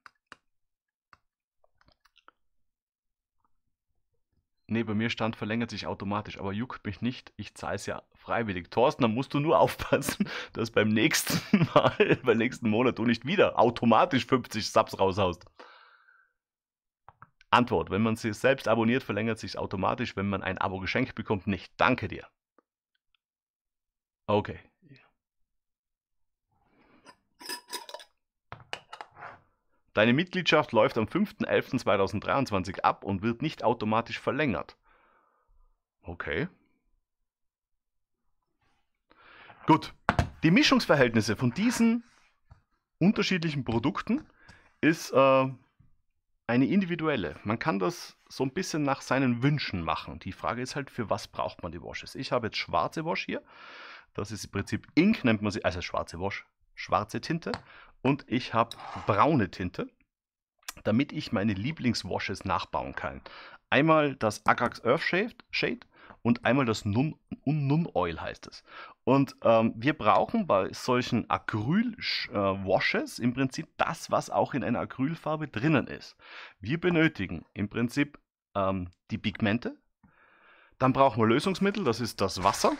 Nee, bei mir stand, verlängert sich automatisch, aber juckt mich nicht. Ich zahle es ja freiwillig. Thorsten, dann musst du nur aufpassen, dass beim nächsten Mal, beim nächsten Monat du nicht wieder automatisch 50 Subs raushaust. Antwort: Wenn man sich selbst abonniert, verlängert sich automatisch. Wenn man ein Abo geschenkt bekommt, nicht. Danke dir. Okay. Deine Mitgliedschaft läuft am 5.11.2023 ab und wird nicht automatisch verlängert. Okay. Gut. Die Mischungsverhältnisse von diesen unterschiedlichen Produkten ist äh, eine individuelle. Man kann das so ein bisschen nach seinen Wünschen machen. Die Frage ist halt, für was braucht man die Washes? Ich habe jetzt schwarze Wash hier. Das ist im Prinzip Ink, nennt man sie, also schwarze Wash, schwarze Tinte. Und ich habe braune Tinte, damit ich meine Lieblingswashes nachbauen kann. Einmal das Agrax Earth Shade und einmal das Nun, Nun Oil heißt es. Und ähm, wir brauchen bei solchen Acryl-Washes äh, im Prinzip das, was auch in einer Acrylfarbe drinnen ist. Wir benötigen im Prinzip ähm, die Pigmente, dann brauchen wir Lösungsmittel, das ist das Wasser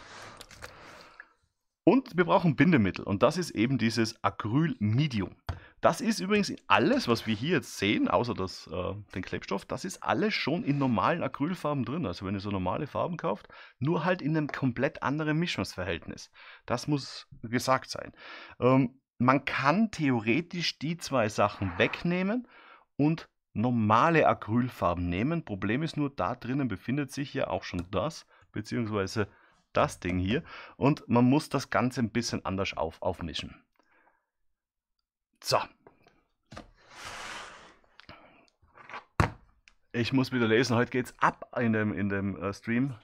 und wir brauchen Bindemittel und das ist eben dieses Acrylmedium. Das ist übrigens alles, was wir hier jetzt sehen, außer das, äh, den Klebstoff, das ist alles schon in normalen Acrylfarben drin. Also wenn ihr so normale Farben kauft, nur halt in einem komplett anderen Mischungsverhältnis. Das muss gesagt sein. Ähm, man kann theoretisch die zwei Sachen wegnehmen und normale Acrylfarben nehmen. Problem ist nur, da drinnen befindet sich ja auch schon das, beziehungsweise das Ding hier. Und man muss das Ganze ein bisschen anders auf, aufmischen. So. Ich muss wieder lesen, heute geht's ab in dem, in dem äh, Stream.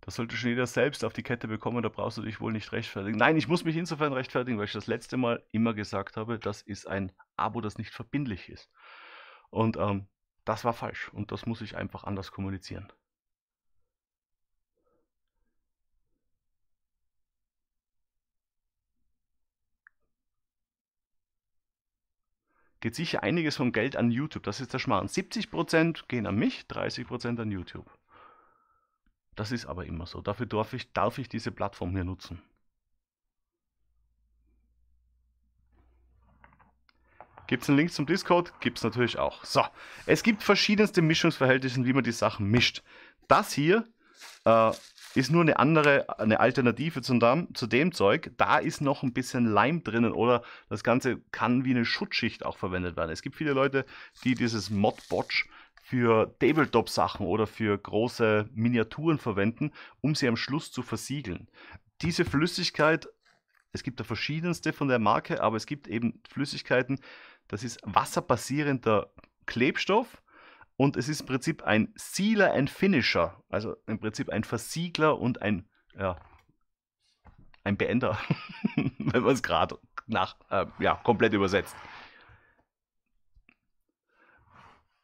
Das sollte schon jeder selbst auf die Kette bekommen, da brauchst du dich wohl nicht rechtfertigen. Nein, ich muss mich insofern rechtfertigen, weil ich das letzte Mal immer gesagt habe, das ist ein Abo, das nicht verbindlich ist. Und ähm, das war falsch und das muss ich einfach anders kommunizieren. Geht sicher einiges vom Geld an YouTube. Das ist der Schmarrn. 70% gehen an mich, 30% an YouTube. Das ist aber immer so. Dafür darf ich, darf ich diese Plattform hier nutzen. Gibt es einen Link zum Discord? Gibt es natürlich auch. So, es gibt verschiedenste Mischungsverhältnisse, wie man die Sachen mischt. Das hier äh, ist nur eine andere, eine Alternative zu dem, zu dem Zeug. Da ist noch ein bisschen Leim drinnen oder das Ganze kann wie eine Schutzschicht auch verwendet werden. Es gibt viele Leute, die dieses Modbotch für Tabletop-Sachen oder für große Miniaturen verwenden, um sie am Schluss zu versiegeln. Diese Flüssigkeit, es gibt da verschiedenste von der Marke, aber es gibt eben Flüssigkeiten, das ist wasserbasierender Klebstoff und es ist im Prinzip ein Sealer, ein Finisher. Also im Prinzip ein Versiegler und ein, ja, ein Beender, wenn man es gerade äh, ja, komplett übersetzt.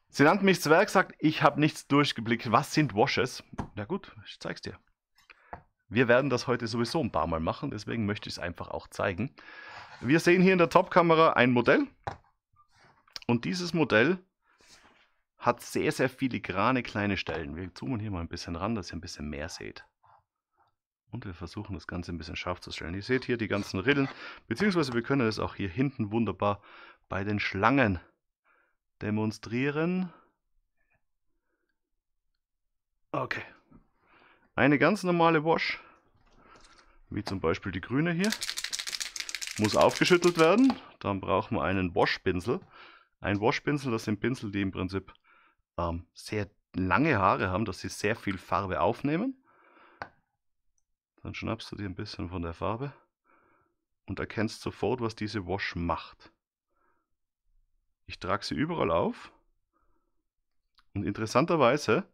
Sie nannten mich Zwerg, sagt, ich habe nichts durchgeblickt. Was sind Washes? Na gut, ich zeig's dir. Wir werden das heute sowieso ein paar Mal machen, deswegen möchte ich es einfach auch zeigen. Wir sehen hier in der Top-Kamera ein Modell. Und dieses Modell hat sehr, sehr filigrane kleine Stellen. Wir zoomen hier mal ein bisschen ran, dass ihr ein bisschen mehr seht. Und wir versuchen das Ganze ein bisschen scharf zu stellen. Ihr seht hier die ganzen Rillen, beziehungsweise wir können es auch hier hinten wunderbar bei den Schlangen demonstrieren. Okay. Eine ganz normale Wash, wie zum Beispiel die grüne hier, muss aufgeschüttelt werden. Dann brauchen wir einen Waschpinsel. Ein Waschpinsel, das sind Pinsel, die im Prinzip ähm, sehr lange Haare haben, dass sie sehr viel Farbe aufnehmen. Dann schnappst du dir ein bisschen von der Farbe und erkennst sofort, was diese Wash macht. Ich trage sie überall auf und interessanterweise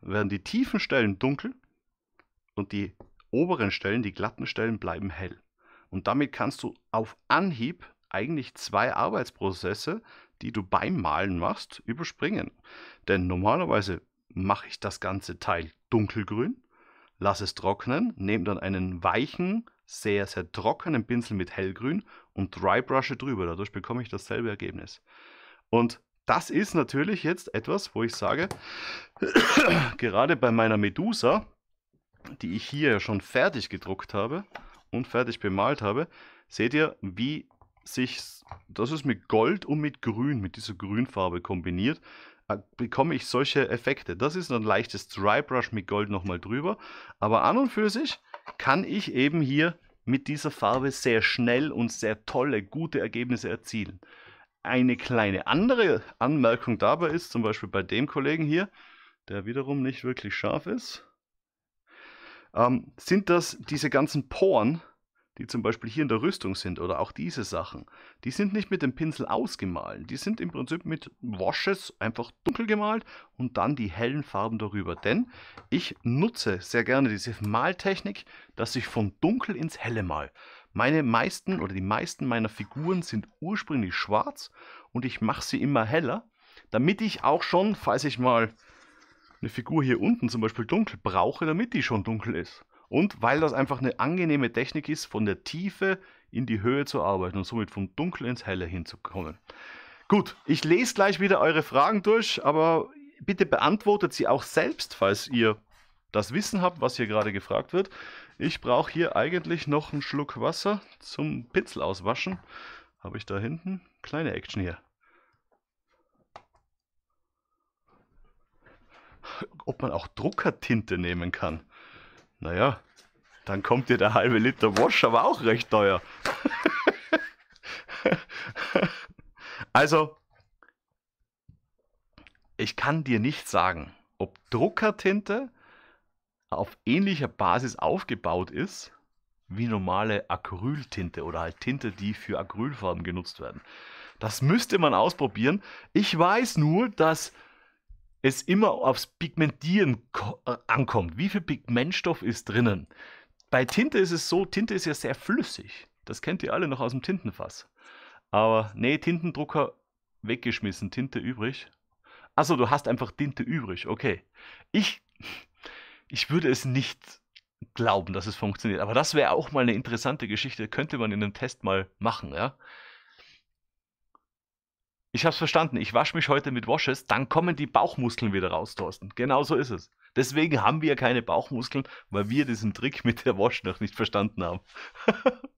werden die tiefen Stellen dunkel und die oberen Stellen, die glatten Stellen bleiben hell. Und damit kannst du auf Anhieb eigentlich zwei Arbeitsprozesse, die du beim Malen machst, überspringen. Denn normalerweise mache ich das ganze Teil dunkelgrün, lasse es trocknen, nehme dann einen weichen, sehr, sehr trockenen Pinsel mit hellgrün und drybrushe drüber. Dadurch bekomme ich dasselbe Ergebnis. Und das ist natürlich jetzt etwas, wo ich sage, gerade bei meiner Medusa, die ich hier schon fertig gedruckt habe und fertig bemalt habe, seht ihr, wie sich, das ist mit Gold und mit Grün, mit dieser Grünfarbe kombiniert, äh, bekomme ich solche Effekte. Das ist ein leichtes Dry Brush mit Gold nochmal drüber. Aber an und für sich kann ich eben hier mit dieser Farbe sehr schnell und sehr tolle, gute Ergebnisse erzielen. Eine kleine andere Anmerkung dabei ist, zum Beispiel bei dem Kollegen hier, der wiederum nicht wirklich scharf ist, ähm, sind das diese ganzen Poren, die zum Beispiel hier in der Rüstung sind oder auch diese Sachen, die sind nicht mit dem Pinsel ausgemahlen. Die sind im Prinzip mit Washes einfach dunkel gemalt und dann die hellen Farben darüber. Denn ich nutze sehr gerne diese Maltechnik, dass ich von dunkel ins helle mal. Meine meisten oder die meisten meiner Figuren sind ursprünglich schwarz und ich mache sie immer heller, damit ich auch schon, falls ich mal eine Figur hier unten zum Beispiel dunkel brauche, damit die schon dunkel ist. Und weil das einfach eine angenehme Technik ist, von der Tiefe in die Höhe zu arbeiten und somit vom Dunkel ins Helle hinzukommen. Gut, ich lese gleich wieder eure Fragen durch, aber bitte beantwortet sie auch selbst, falls ihr das Wissen habt, was hier gerade gefragt wird. Ich brauche hier eigentlich noch einen Schluck Wasser zum Pinsel auswaschen. Habe ich da hinten? Kleine Action hier. Ob man auch Druckertinte nehmen kann. Naja, dann kommt dir der halbe Liter Wash aber auch recht teuer. also, ich kann dir nicht sagen, ob Druckertinte auf ähnlicher Basis aufgebaut ist wie normale Acryltinte oder halt Tinte, die für Acrylfarben genutzt werden. Das müsste man ausprobieren. Ich weiß nur, dass es immer aufs Pigmentieren äh, ankommt. Wie viel Pigmentstoff ist drinnen? Bei Tinte ist es so, Tinte ist ja sehr flüssig. Das kennt ihr alle noch aus dem Tintenfass. Aber nee, Tintendrucker weggeschmissen, Tinte übrig. Achso, du hast einfach Tinte übrig, okay. Ich, ich würde es nicht glauben, dass es funktioniert. Aber das wäre auch mal eine interessante Geschichte, könnte man in einem Test mal machen, ja. Ich hab's verstanden. Ich wasche mich heute mit Washes, dann kommen die Bauchmuskeln wieder raus, Thorsten. Genau so ist es. Deswegen haben wir keine Bauchmuskeln, weil wir diesen Trick mit der Wash noch nicht verstanden haben.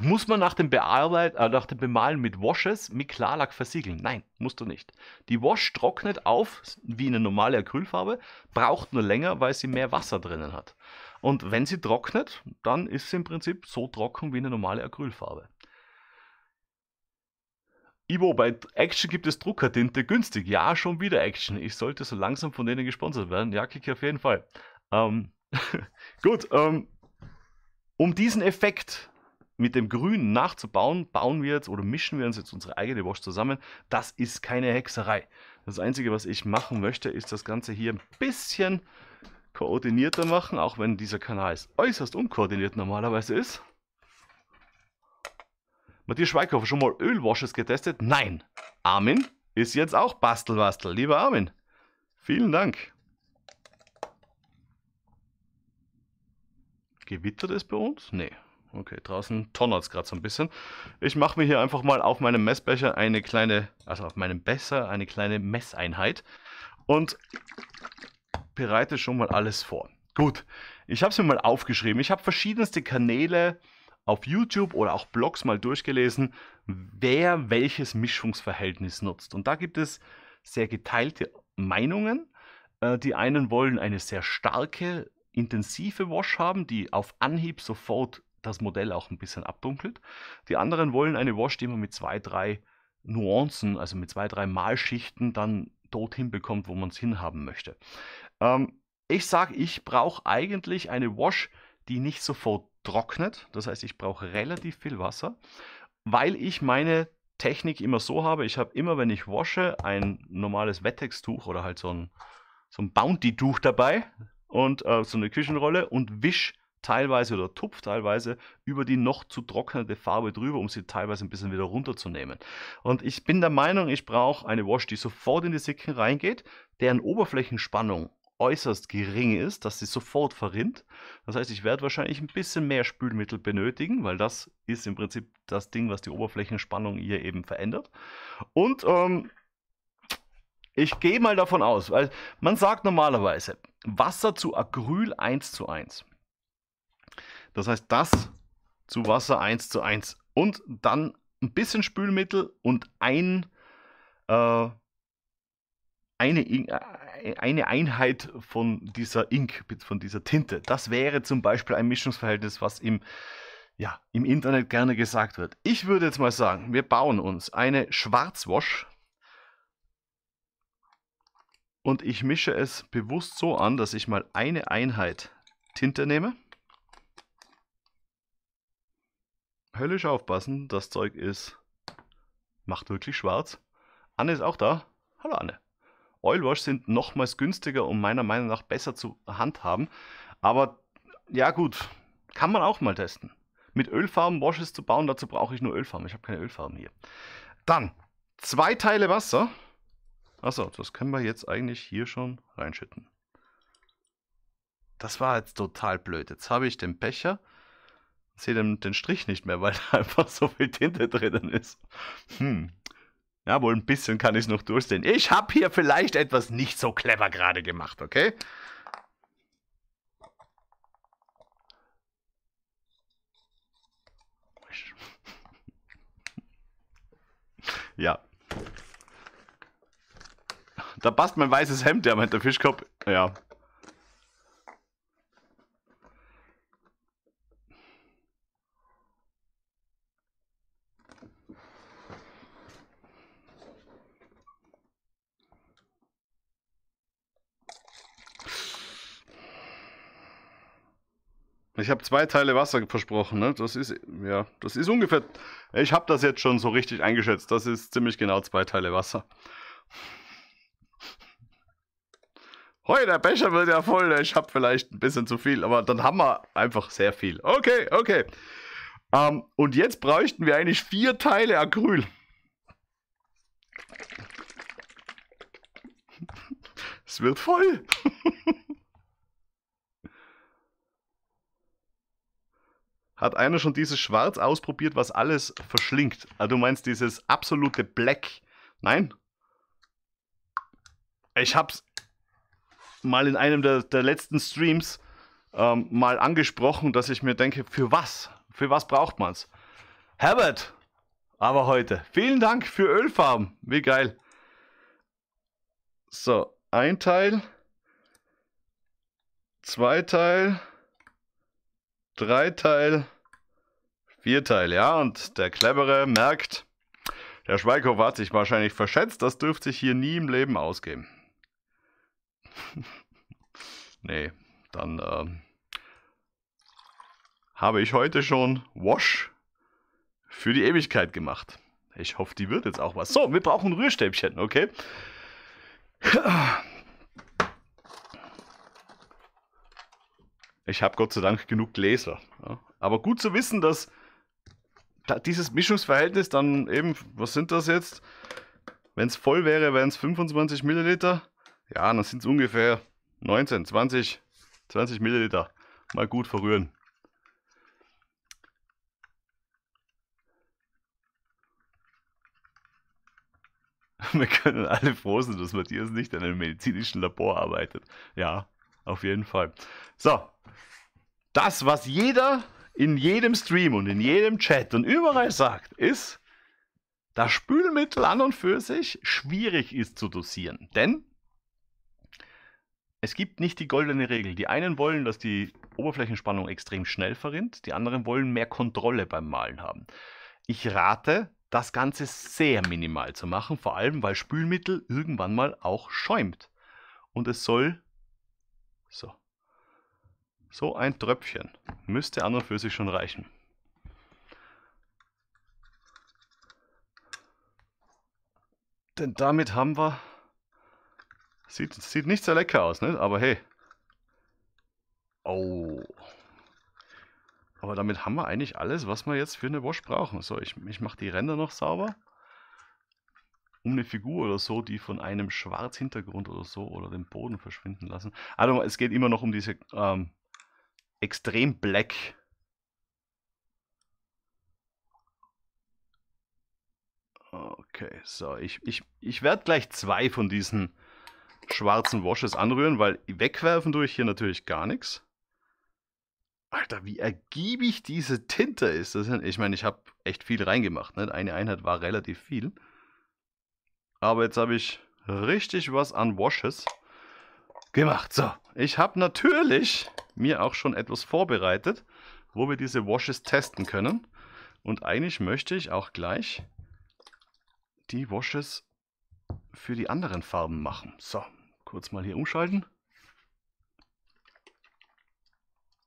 Muss man nach dem, Bearbeit äh, nach dem Bemalen mit Washes mit Klarlack versiegeln? Nein, musst du nicht. Die Wash trocknet auf wie eine normale Acrylfarbe, braucht nur länger, weil sie mehr Wasser drinnen hat. Und wenn sie trocknet, dann ist sie im Prinzip so trocken wie eine normale Acrylfarbe. Ivo, bei Action gibt es Druckertinte günstig. Ja, schon wieder Action. Ich sollte so langsam von denen gesponsert werden. Ja, Kiki, auf jeden Fall. Ähm, gut, ähm, um diesen Effekt mit dem Grün nachzubauen, bauen wir jetzt oder mischen wir uns jetzt unsere eigene Wash zusammen. Das ist keine Hexerei. Das Einzige, was ich machen möchte, ist das Ganze hier ein bisschen koordinierter machen, auch wenn dieser Kanal äußerst unkoordiniert normalerweise ist. Matthias Schweikhofer schon mal Ölwashes getestet? Nein. Armin ist jetzt auch Bastelwastel. Lieber Armin, vielen Dank. Gewittert es bei uns? Nee. Okay, draußen tonnert es gerade so ein bisschen. Ich mache mir hier einfach mal auf meinem Messbecher eine kleine, also auf meinem Besser eine kleine Messeinheit und bereite schon mal alles vor. Gut, ich habe es mir mal aufgeschrieben. Ich habe verschiedenste Kanäle auf YouTube oder auch Blogs mal durchgelesen, wer welches Mischungsverhältnis nutzt. Und da gibt es sehr geteilte Meinungen. Äh, die einen wollen eine sehr starke, intensive Wash haben, die auf Anhieb sofort das Modell auch ein bisschen abdunkelt. Die anderen wollen eine Wash, die man mit zwei, drei Nuancen, also mit zwei, drei Malschichten dann dorthin bekommt, wo man es hinhaben möchte. Ähm, ich sage, ich brauche eigentlich eine Wash, die nicht sofort trocknet. Das heißt, ich brauche relativ viel Wasser, weil ich meine Technik immer so habe. Ich habe immer, wenn ich wasche, ein normales Wettex-Tuch oder halt so ein, so ein Bounty-Tuch dabei und äh, so eine Küchenrolle und wisch teilweise oder tupf teilweise über die noch zu trocknende Farbe drüber, um sie teilweise ein bisschen wieder runterzunehmen. Und ich bin der Meinung, ich brauche eine Wash, die sofort in die Sicken reingeht, deren Oberflächenspannung äußerst gering ist, dass sie sofort verrinnt. Das heißt, ich werde wahrscheinlich ein bisschen mehr Spülmittel benötigen, weil das ist im Prinzip das Ding, was die Oberflächenspannung hier eben verändert. Und ähm, ich gehe mal davon aus, weil man sagt normalerweise Wasser zu Acryl 1 zu 1. Das heißt, das zu Wasser 1 zu 1 und dann ein bisschen Spülmittel und ein äh, eine, äh, eine Einheit von dieser Ink, von dieser Tinte. Das wäre zum Beispiel ein Mischungsverhältnis, was im, ja, im Internet gerne gesagt wird. Ich würde jetzt mal sagen, wir bauen uns eine Schwarzwash und ich mische es bewusst so an, dass ich mal eine Einheit Tinte nehme. Höllisch aufpassen, das Zeug ist, macht wirklich schwarz. Anne ist auch da. Hallo Anne. Oilwash sind nochmals günstiger und meiner Meinung nach besser zu handhaben. Aber ja gut, kann man auch mal testen. Mit Ölfarben Washes zu bauen, dazu brauche ich nur Ölfarben. Ich habe keine Ölfarben hier. Dann zwei Teile Wasser. Achso, das können wir jetzt eigentlich hier schon reinschütten. Das war jetzt total blöd. Jetzt habe ich den Becher sehe den, den Strich nicht mehr, weil da einfach so viel Tinte drinnen ist. Hm, ja, wohl ein bisschen kann ich es noch durchstehen. Ich habe hier vielleicht etwas nicht so clever gerade gemacht, okay? Ja. Da passt mein weißes Hemd ja, meint der Fischkopf. Ja, Ich habe zwei Teile Wasser versprochen, ne? Das ist, ja, das ist ungefähr. Ich habe das jetzt schon so richtig eingeschätzt. Das ist ziemlich genau zwei Teile Wasser. Heu, der Becher wird ja voll. Ich habe vielleicht ein bisschen zu viel, aber dann haben wir einfach sehr viel. Okay, okay. Ähm, und jetzt bräuchten wir eigentlich vier Teile Acryl. Es wird voll. hat einer schon dieses Schwarz ausprobiert, was alles verschlingt. Also du meinst dieses absolute Black. Nein? Ich hab's mal in einem der, der letzten Streams ähm, mal angesprochen, dass ich mir denke, für was? Für was braucht man's? Herbert, aber heute. Vielen Dank für Ölfarben. Wie geil. So, ein Teil, zwei Teil, drei Teil, Vierteil, ja. Und der Clevere merkt, der Schweikhoff hat sich wahrscheinlich verschätzt, das dürfte sich hier nie im Leben ausgeben. nee, dann ähm, habe ich heute schon Wash für die Ewigkeit gemacht. Ich hoffe, die wird jetzt auch was. So, wir brauchen Rührstäbchen, okay? Ich habe Gott sei Dank genug Gläser. Ja. Aber gut zu wissen, dass dieses Mischungsverhältnis dann eben, was sind das jetzt? Wenn es voll wäre, wären es 25 Milliliter. Ja, dann sind es ungefähr 19, 20, 20 Milliliter. Mal gut verrühren. Wir können alle froh sein, dass Matthias nicht in einem medizinischen Labor arbeitet. Ja, auf jeden Fall. So, das, was jeder in jedem Stream und in jedem Chat und überall sagt, ist, dass Spülmittel an und für sich schwierig ist zu dosieren. Denn es gibt nicht die goldene Regel. Die einen wollen, dass die Oberflächenspannung extrem schnell verrinnt, die anderen wollen mehr Kontrolle beim Malen haben. Ich rate, das Ganze sehr minimal zu machen, vor allem weil Spülmittel irgendwann mal auch schäumt. Und es soll so so ein Tröpfchen müsste an und für sich schon reichen. Denn damit haben wir... Sieht, sieht nicht sehr lecker aus, ne? aber hey. Oh. Aber damit haben wir eigentlich alles, was wir jetzt für eine Wash brauchen. So, ich, ich mache die Ränder noch sauber. Um eine Figur oder so, die von einem Schwarzhintergrund oder so oder dem Boden verschwinden lassen. Also es geht immer noch um diese ähm, extrem black. Okay, so, ich, ich, ich werde gleich zwei von diesen schwarzen Washes anrühren, weil wegwerfen tue ich hier natürlich gar nichts. Alter, wie ergiebig diese Tinte ist. Das, ich meine, ich habe echt viel reingemacht. Ne? Eine Einheit war relativ viel. Aber jetzt habe ich richtig was an Washes gemacht. So, ich habe natürlich mir auch schon etwas vorbereitet, wo wir diese Washes testen können. Und eigentlich möchte ich auch gleich die Washes für die anderen Farben machen. So, kurz mal hier umschalten.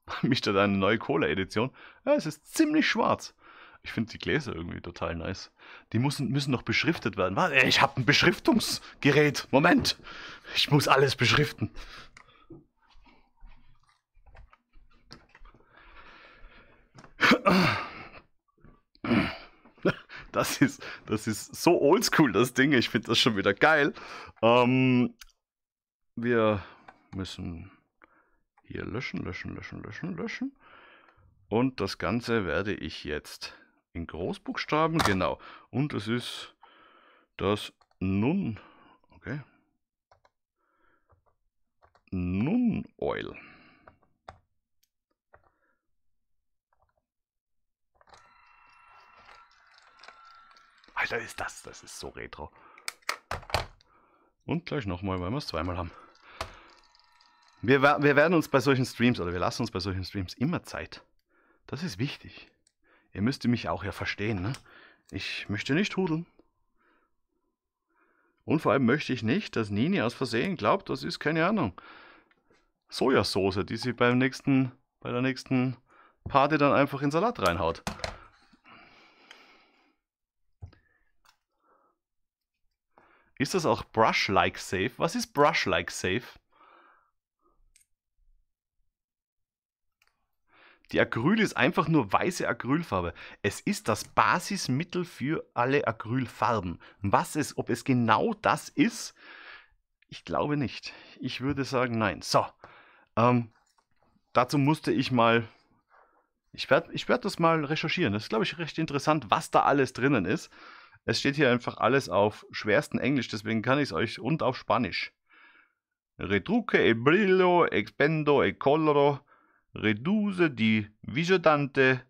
Mich da eine neue Cola-Edition. Ja, es ist ziemlich schwarz. Ich finde die Gläser irgendwie total nice. Die müssen, müssen noch beschriftet werden. Ich habe ein Beschriftungsgerät. Moment. Ich muss alles beschriften. Das ist, das ist so oldschool, das Ding. Ich finde das schon wieder geil. Ähm, wir müssen hier löschen, löschen, löschen, löschen, löschen. Und das Ganze werde ich jetzt in Großbuchstaben, genau. Und es ist das Nun, okay. Nun Oil. Alter, ist das, das ist so retro. Und gleich nochmal, weil wir es zweimal haben. Wir, wir werden uns bei solchen Streams, oder wir lassen uns bei solchen Streams immer Zeit. Das ist wichtig. Ihr müsst mich auch ja verstehen, ne? Ich möchte nicht hudeln. Und vor allem möchte ich nicht, dass Nini aus Versehen glaubt, das ist keine Ahnung. Sojasauce, die sie beim nächsten, bei der nächsten Party dann einfach in Salat reinhaut. Ist das auch Brush-like Safe? Was ist Brush-like Safe? Die Acryl ist einfach nur weiße Acrylfarbe. Es ist das Basismittel für alle Acrylfarben. Was es, ob es genau das ist, ich glaube nicht. Ich würde sagen, nein. So, ähm, dazu musste ich mal, ich werde ich werd das mal recherchieren. Das ist, glaube ich, recht interessant, was da alles drinnen ist. Es steht hier einfach alles auf schwersten Englisch, deswegen kann ich es euch und auf Spanisch. Reduce e brillo, expendo e coloro, reduce di visitante,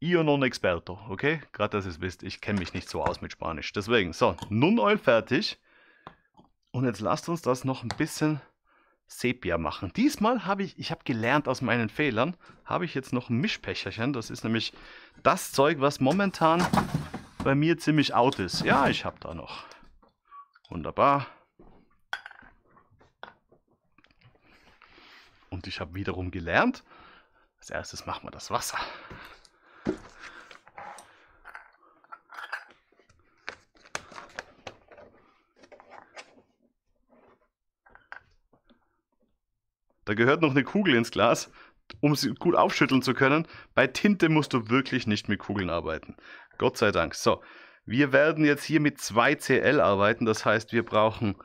io non experto. Okay, gerade dass ihr es wisst, ich kenne mich nicht so aus mit Spanisch. Deswegen, so, nun oil fertig. Und jetzt lasst uns das noch ein bisschen Sepia machen. Diesmal habe ich, ich habe gelernt aus meinen Fehlern, habe ich jetzt noch ein Mischpächerchen. Das ist nämlich das Zeug, was momentan bei mir ziemlich out ist. Ja, ich habe da noch. Wunderbar. Und ich habe wiederum gelernt, als erstes machen wir das Wasser. Da gehört noch eine Kugel ins Glas, um sie gut aufschütteln zu können. Bei Tinte musst du wirklich nicht mit Kugeln arbeiten. Gott sei Dank. So, wir werden jetzt hier mit 2cl arbeiten. Das heißt, wir brauchen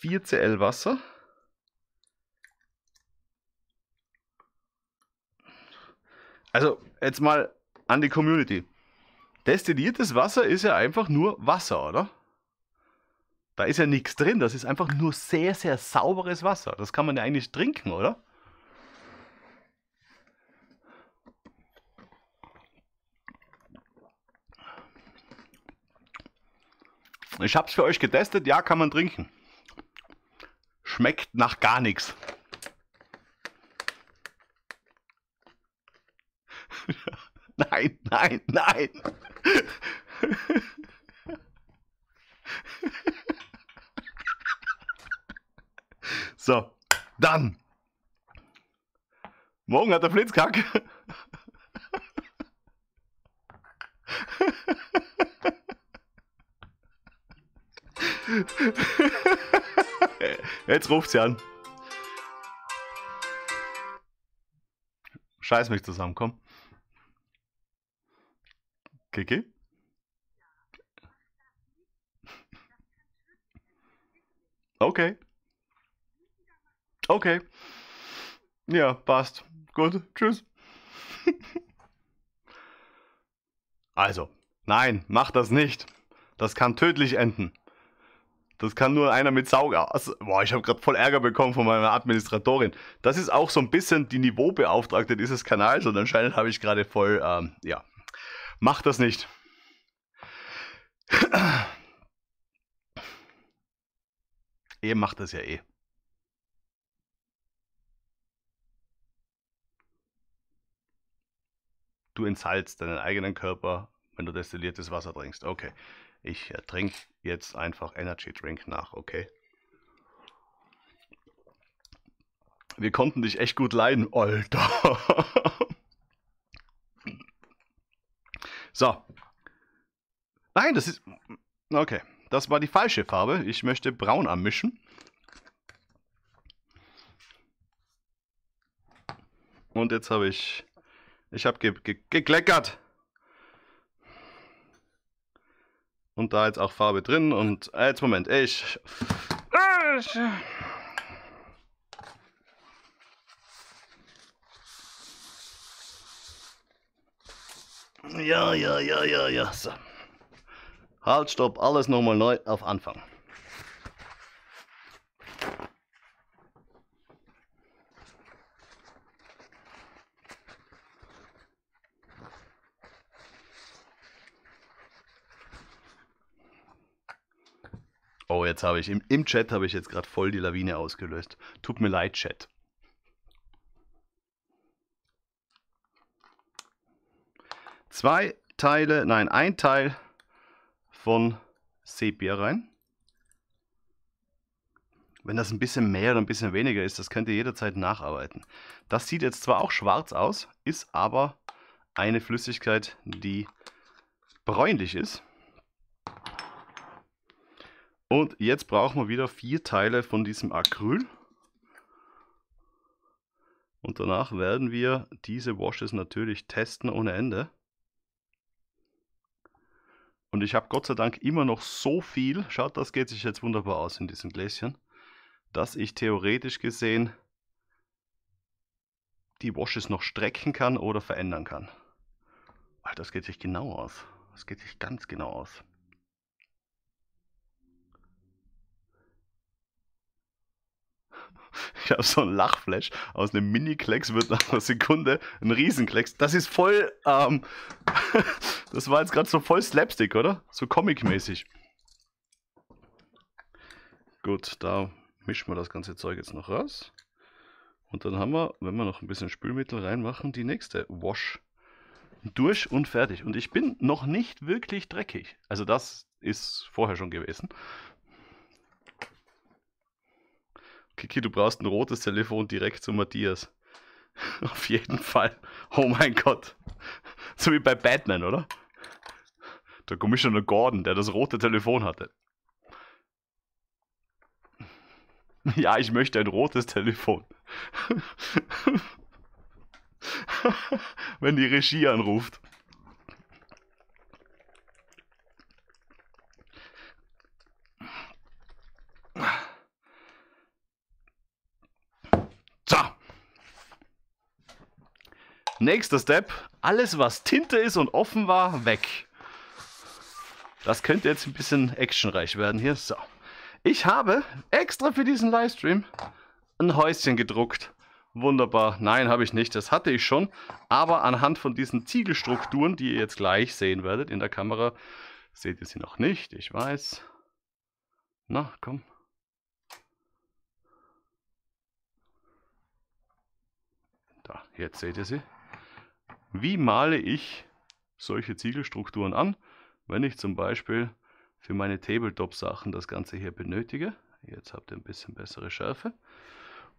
4cl Wasser. Also, jetzt mal an die Community. Destilliertes Wasser ist ja einfach nur Wasser, oder? Da ist ja nichts drin. Das ist einfach nur sehr, sehr sauberes Wasser. Das kann man ja eigentlich trinken, oder? Ich habe es für euch getestet, ja, kann man trinken. Schmeckt nach gar nichts. Nein, nein, nein. So, dann. Morgen hat der Flitzkack. Jetzt ruft sie an. Scheiß mich zusammen, komm. Kiki? Okay. Okay. Ja, passt. Gut, tschüss. also, nein, mach das nicht. Das kann tödlich enden. Das kann nur einer mit Sauger. Also, boah, ich habe gerade voll Ärger bekommen von meiner Administratorin. Das ist auch so ein bisschen die Niveaubeauftragte dieses Kanals und anscheinend habe ich gerade voll, ähm, ja, Mach das nicht. Ihr macht das ja eh. Du entsalzt deinen eigenen Körper, wenn du destilliertes Wasser trinkst. Okay, ich trinke jetzt einfach Energy Drink nach, okay? Wir konnten dich echt gut leiden, Alter. so. Nein, das ist... Okay, das war die falsche Farbe. Ich möchte braun anmischen. Und jetzt habe ich... Ich habe ge ge gekleckert. Und da jetzt auch Farbe drin und äh, jetzt Moment, ich, ich Ja, ja, ja, ja, ja. So. Halt, stopp, alles nochmal neu auf Anfang. Oh, jetzt habe ich im, im Chat habe ich jetzt gerade voll die Lawine ausgelöst. Tut mir leid, Chat. Zwei Teile, nein, ein Teil von Sepia rein. Wenn das ein bisschen mehr oder ein bisschen weniger ist, das könnt ihr jederzeit nacharbeiten. Das sieht jetzt zwar auch schwarz aus, ist aber eine Flüssigkeit, die bräunlich ist. Und jetzt brauchen wir wieder vier Teile von diesem Acryl. Und danach werden wir diese Washes natürlich testen ohne Ende. Und ich habe Gott sei Dank immer noch so viel, schaut, das geht sich jetzt wunderbar aus in diesem Gläschen, dass ich theoretisch gesehen die Washes noch strecken kann oder verändern kann. das geht sich genau aus. Das geht sich ganz genau aus. Ich habe so einen Lachflash. Aus einem Mini-Klecks wird nach einer Sekunde ein Riesenklecks. Das ist voll, ähm, das war jetzt gerade so voll Slapstick, oder? So comic-mäßig. Gut, da mischen wir das ganze Zeug jetzt noch raus. Und dann haben wir, wenn wir noch ein bisschen Spülmittel reinmachen, die nächste Wash. Durch und fertig. Und ich bin noch nicht wirklich dreckig. Also das ist vorher schon gewesen. Kiki, du brauchst ein rotes Telefon direkt zu Matthias. Auf jeden Fall. Oh mein Gott. So wie bei Batman, oder? Der Commissioner Gordon, der das rote Telefon hatte. Ja, ich möchte ein rotes Telefon. Wenn die Regie anruft. Nächster Step. Alles, was Tinte ist und offen war, weg. Das könnte jetzt ein bisschen actionreich werden hier. So. Ich habe extra für diesen Livestream ein Häuschen gedruckt. Wunderbar. Nein, habe ich nicht. Das hatte ich schon. Aber anhand von diesen Ziegelstrukturen, die ihr jetzt gleich sehen werdet in der Kamera, seht ihr sie noch nicht. Ich weiß. Na, komm. Da, jetzt seht ihr sie. Wie male ich solche Ziegelstrukturen an, wenn ich zum Beispiel für meine Tabletop-Sachen das Ganze hier benötige? Jetzt habt ihr ein bisschen bessere Schärfe.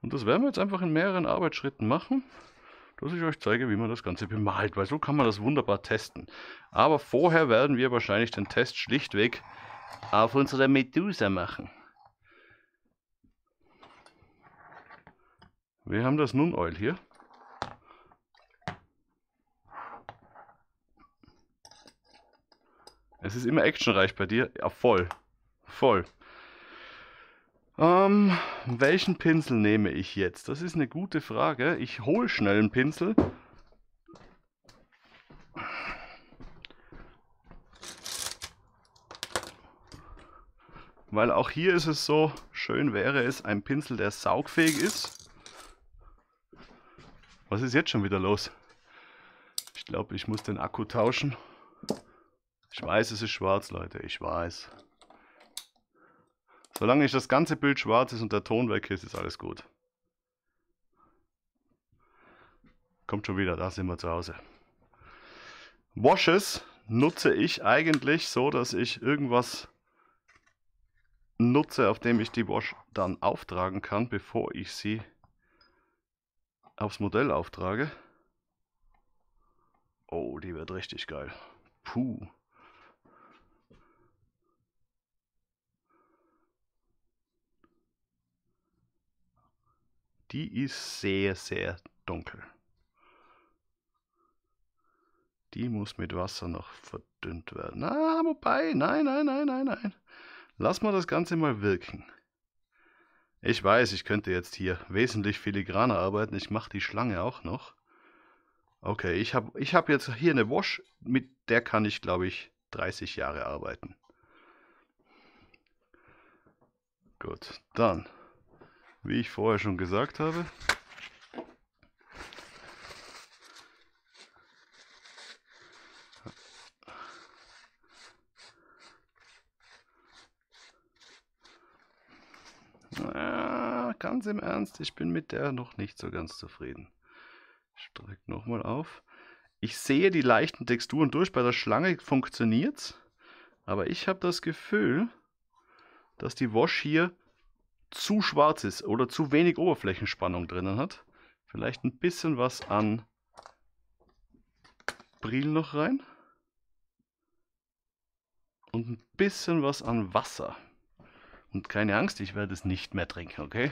Und das werden wir jetzt einfach in mehreren Arbeitsschritten machen, dass ich euch zeige, wie man das Ganze bemalt, weil so kann man das wunderbar testen. Aber vorher werden wir wahrscheinlich den Test schlichtweg auf unserer Medusa machen. Wir haben das Nun-Oil hier. Es ist immer actionreich bei dir. Ja, voll. Voll. Ähm, welchen Pinsel nehme ich jetzt? Das ist eine gute Frage. Ich hole schnell einen Pinsel. Weil auch hier ist es so, schön wäre es ein Pinsel, der saugfähig ist. Was ist jetzt schon wieder los? Ich glaube, ich muss den Akku tauschen. Ich weiß, es ist schwarz, Leute. Ich weiß. Solange nicht das ganze Bild schwarz ist und der Ton weg ist, ist alles gut. Kommt schon wieder, da sind wir zu Hause. Washes nutze ich eigentlich so, dass ich irgendwas nutze, auf dem ich die Wash dann auftragen kann, bevor ich sie aufs Modell auftrage. Oh, die wird richtig geil. Puh. die ist sehr, sehr dunkel. Die muss mit Wasser noch verdünnt werden. ah, wobei, nein, nein, nein, nein, nein. Lass mal das Ganze mal wirken. Ich weiß, ich könnte jetzt hier wesentlich filigraner arbeiten. Ich mache die Schlange auch noch. Okay, ich habe ich hab jetzt hier eine Wash, mit der kann ich, glaube ich, 30 Jahre arbeiten. Gut, dann wie ich vorher schon gesagt habe. Ah, ganz im Ernst, ich bin mit der noch nicht so ganz zufrieden. Ich drücke nochmal auf. Ich sehe die leichten Texturen durch, bei der Schlange funktioniert's. Aber ich habe das Gefühl, dass die Wash hier zu schwarz ist oder zu wenig Oberflächenspannung drinnen hat. Vielleicht ein bisschen was an Brillen noch rein. Und ein bisschen was an Wasser. Und keine Angst, ich werde es nicht mehr trinken, okay?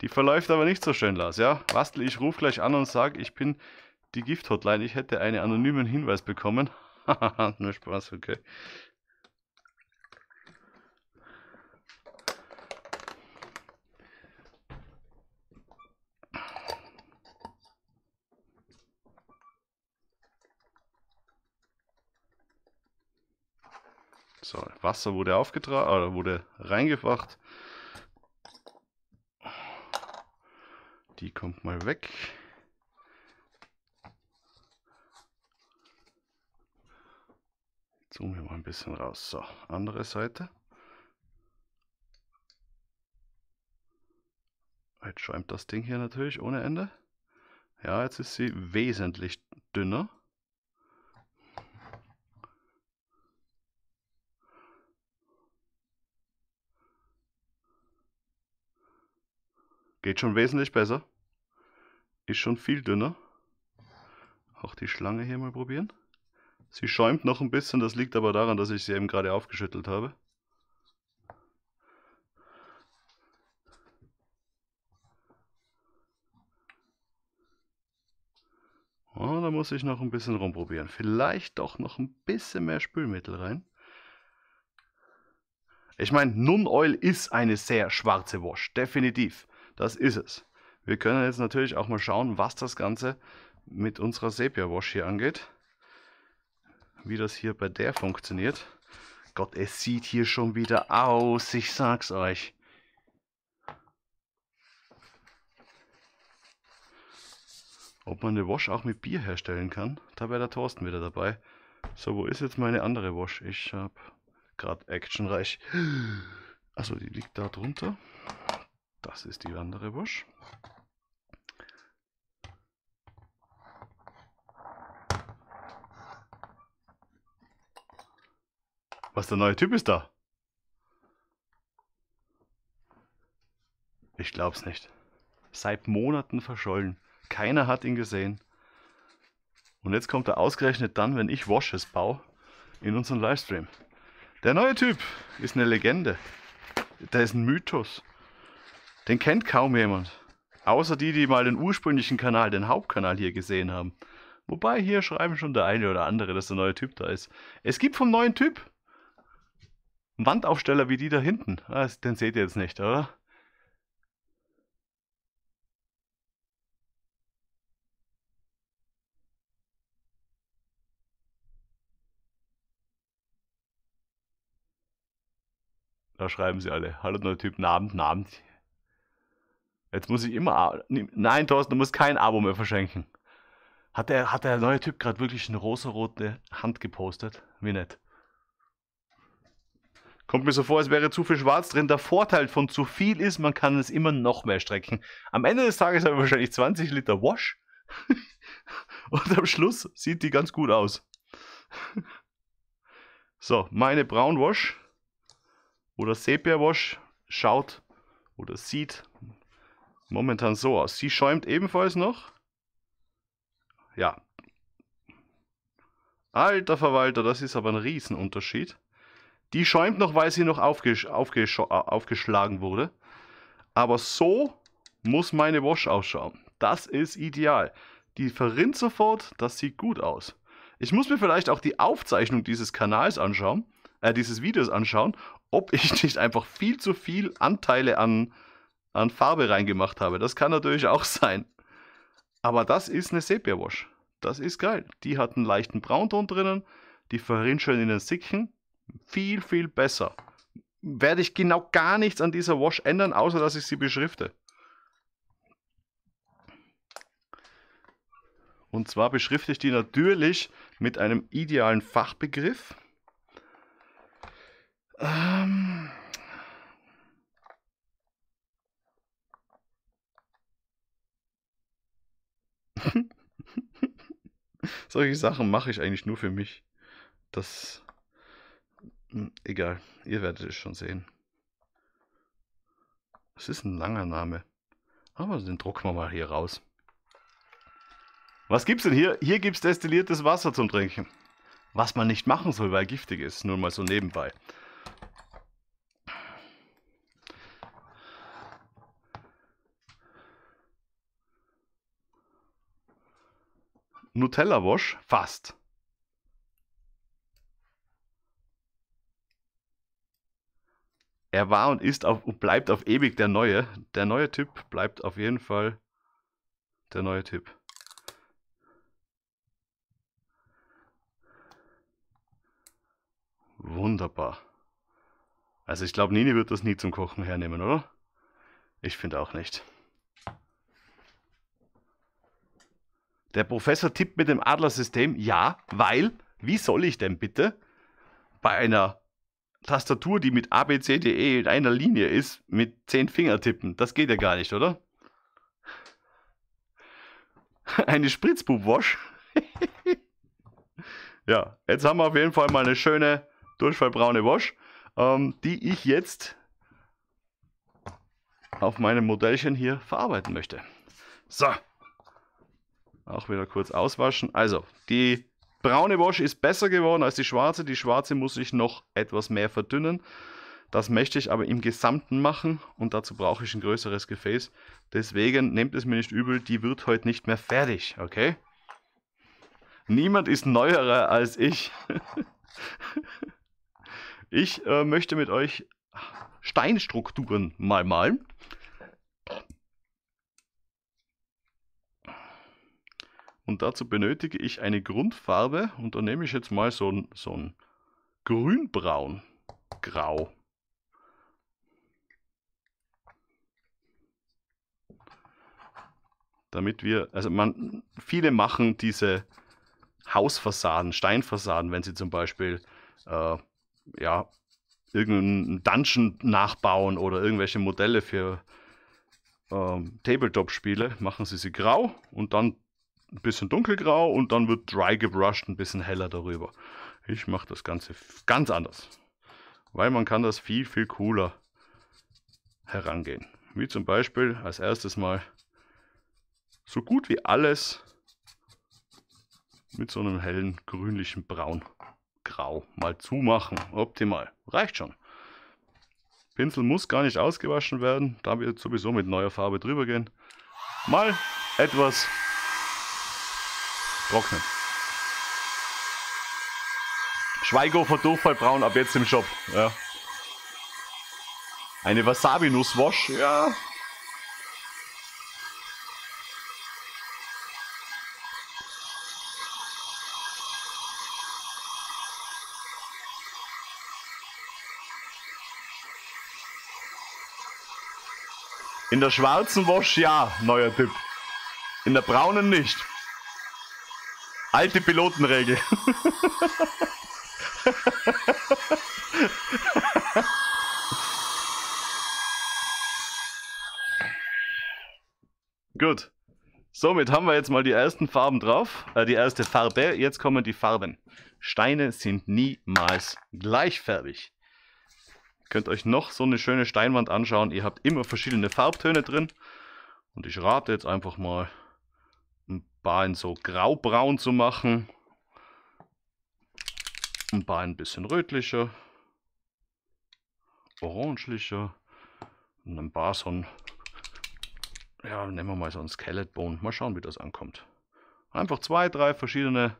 Die verläuft aber nicht so schön, Lars, ja? Bastel, ich rufe gleich an und sage, ich bin die Gift-Hotline. Ich hätte einen anonymen Hinweis bekommen. Haha, nur Spaß, okay. So, Wasser wurde aufgetragen, oder wurde reingebracht. Die kommt mal weg. Jetzt zoomen wir mal ein bisschen raus. So, andere Seite. Jetzt schäumt das Ding hier natürlich ohne Ende. Ja, jetzt ist sie wesentlich dünner. Geht schon wesentlich besser. Ist schon viel dünner. Auch die Schlange hier mal probieren. Sie schäumt noch ein bisschen, das liegt aber daran, dass ich sie eben gerade aufgeschüttelt habe. Oh, da muss ich noch ein bisschen rumprobieren. Vielleicht doch noch ein bisschen mehr Spülmittel rein. Ich meine, Nun Oil ist eine sehr schwarze Wash, definitiv. Das ist es. Wir können jetzt natürlich auch mal schauen, was das Ganze mit unserer Sepia Wash hier angeht. Wie das hier bei der funktioniert. Gott, es sieht hier schon wieder aus, ich sag's euch. Ob man eine Wash auch mit Bier herstellen kann, da wäre der Thorsten wieder dabei. So, wo ist jetzt meine andere Wash? Ich habe gerade actionreich. Achso, die liegt da drunter. Das ist die andere Wash. Was der neue Typ ist da? Ich glaub's nicht. Seit Monaten verschollen. Keiner hat ihn gesehen. Und jetzt kommt er ausgerechnet dann, wenn ich Washes baue, in unseren Livestream. Der neue Typ ist eine Legende. Der ist ein Mythos. Den kennt kaum jemand. Außer die, die mal den ursprünglichen Kanal, den Hauptkanal hier gesehen haben. Wobei hier schreiben schon der eine oder andere, dass der neue Typ da ist. Es gibt vom neuen Typ einen Wandaufsteller wie die da hinten. Ah, den seht ihr jetzt nicht, oder? Da schreiben sie alle. Hallo neuer Typ, Namen, Abend. Jetzt muss ich immer. Nein, Thorsten, du musst kein Abo mehr verschenken. Hat der, hat der neue Typ gerade wirklich eine rosarote Hand gepostet? Wie nett. Kommt mir so vor, als wäre zu viel Schwarz drin. Der Vorteil von zu viel ist, man kann es immer noch mehr strecken. Am Ende des Tages habe ich wahrscheinlich 20 Liter Wash. Und am Schluss sieht die ganz gut aus. So, meine Braun Wash oder Sepia Wash schaut oder sieht momentan so aus. Sie schäumt ebenfalls noch. Ja. Alter Verwalter, das ist aber ein Riesenunterschied. Die schäumt noch, weil sie noch aufges aufges äh, aufgeschlagen wurde. Aber so muss meine Wash ausschauen. Das ist ideal. Die verrinnt sofort, das sieht gut aus. Ich muss mir vielleicht auch die Aufzeichnung dieses Kanals anschauen, äh, dieses Videos anschauen, ob ich nicht einfach viel zu viel Anteile an an Farbe reingemacht habe. Das kann natürlich auch sein. Aber das ist eine Sepia Wash. Das ist geil. Die hat einen leichten Braunton drinnen. Die verrinnt schön in den Sicken. Viel, viel besser. Werde ich genau gar nichts an dieser Wash ändern, außer dass ich sie beschrifte. Und zwar beschrifte ich die natürlich mit einem idealen Fachbegriff. Ähm, Solche Sachen mache ich eigentlich nur für mich. Das. Hm, egal, ihr werdet es schon sehen. Es ist ein langer Name. Aber den drucken wir mal hier raus. Was gibt's denn hier? Hier gibt's destilliertes Wasser zum Trinken. Was man nicht machen soll, weil giftig ist. Nur mal so nebenbei. Nutella Wash? Fast. Er war und ist auf, und bleibt auf ewig der neue. Der neue Typ bleibt auf jeden Fall der neue Typ. Wunderbar. Also ich glaube, Nini wird das nie zum Kochen hernehmen, oder? Ich finde auch nicht. Der Professor tippt mit dem Adlersystem ja, weil, wie soll ich denn bitte bei einer Tastatur, die mit ABCDE in einer Linie ist, mit zehn Finger tippen? Das geht ja gar nicht, oder? Eine Spritzbubwasch. ja, jetzt haben wir auf jeden Fall mal eine schöne durchfallbraune Wasch, ähm, die ich jetzt auf meinem Modellchen hier verarbeiten möchte. So, auch wieder kurz auswaschen. Also, die braune Wash ist besser geworden als die schwarze. Die schwarze muss ich noch etwas mehr verdünnen. Das möchte ich aber im Gesamten machen und dazu brauche ich ein größeres Gefäß. Deswegen nehmt es mir nicht übel, die wird heute nicht mehr fertig, okay? Niemand ist neuerer als ich. ich äh, möchte mit euch Steinstrukturen mal malen. Und dazu benötige ich eine Grundfarbe und da nehme ich jetzt mal so ein, so ein grünbraun, grau. Damit wir, also man, viele machen diese Hausfassaden, Steinfassaden, wenn sie zum Beispiel, äh, ja, irgendeinen Dungeon nachbauen oder irgendwelche Modelle für, ähm, Tabletop-Spiele, machen sie sie grau und dann ein bisschen dunkelgrau und dann wird dry gebrushed ein bisschen heller darüber. Ich mache das Ganze ganz anders, weil man kann das viel, viel cooler herangehen. Wie zum Beispiel als erstes mal so gut wie alles mit so einem hellen grünlichen Braun, Grau mal zumachen. Optimal. Reicht schon. Pinsel muss gar nicht ausgewaschen werden, da wir sowieso mit neuer Farbe drüber gehen. Mal etwas Trocknen. Schweigofer Durchfallbraun ab jetzt im Shop. Ja. Eine Wasabi-Nusswash, ja. In der schwarzen Wosch ja, neuer Tipp. In der braunen nicht. Alte Pilotenregel. Gut. Somit haben wir jetzt mal die ersten Farben drauf. Äh, die erste Farbe. Jetzt kommen die Farben. Steine sind niemals gleichfärbig. Ihr könnt euch noch so eine schöne Steinwand anschauen. Ihr habt immer verschiedene Farbtöne drin. Und ich rate jetzt einfach mal, ein paar in so graubraun zu machen. Ein paar ein bisschen rötlicher, oranglicher und ein paar so ein, ja, nehmen wir mal so ein Skelettbone. Mal schauen, wie das ankommt. Einfach zwei, drei verschiedene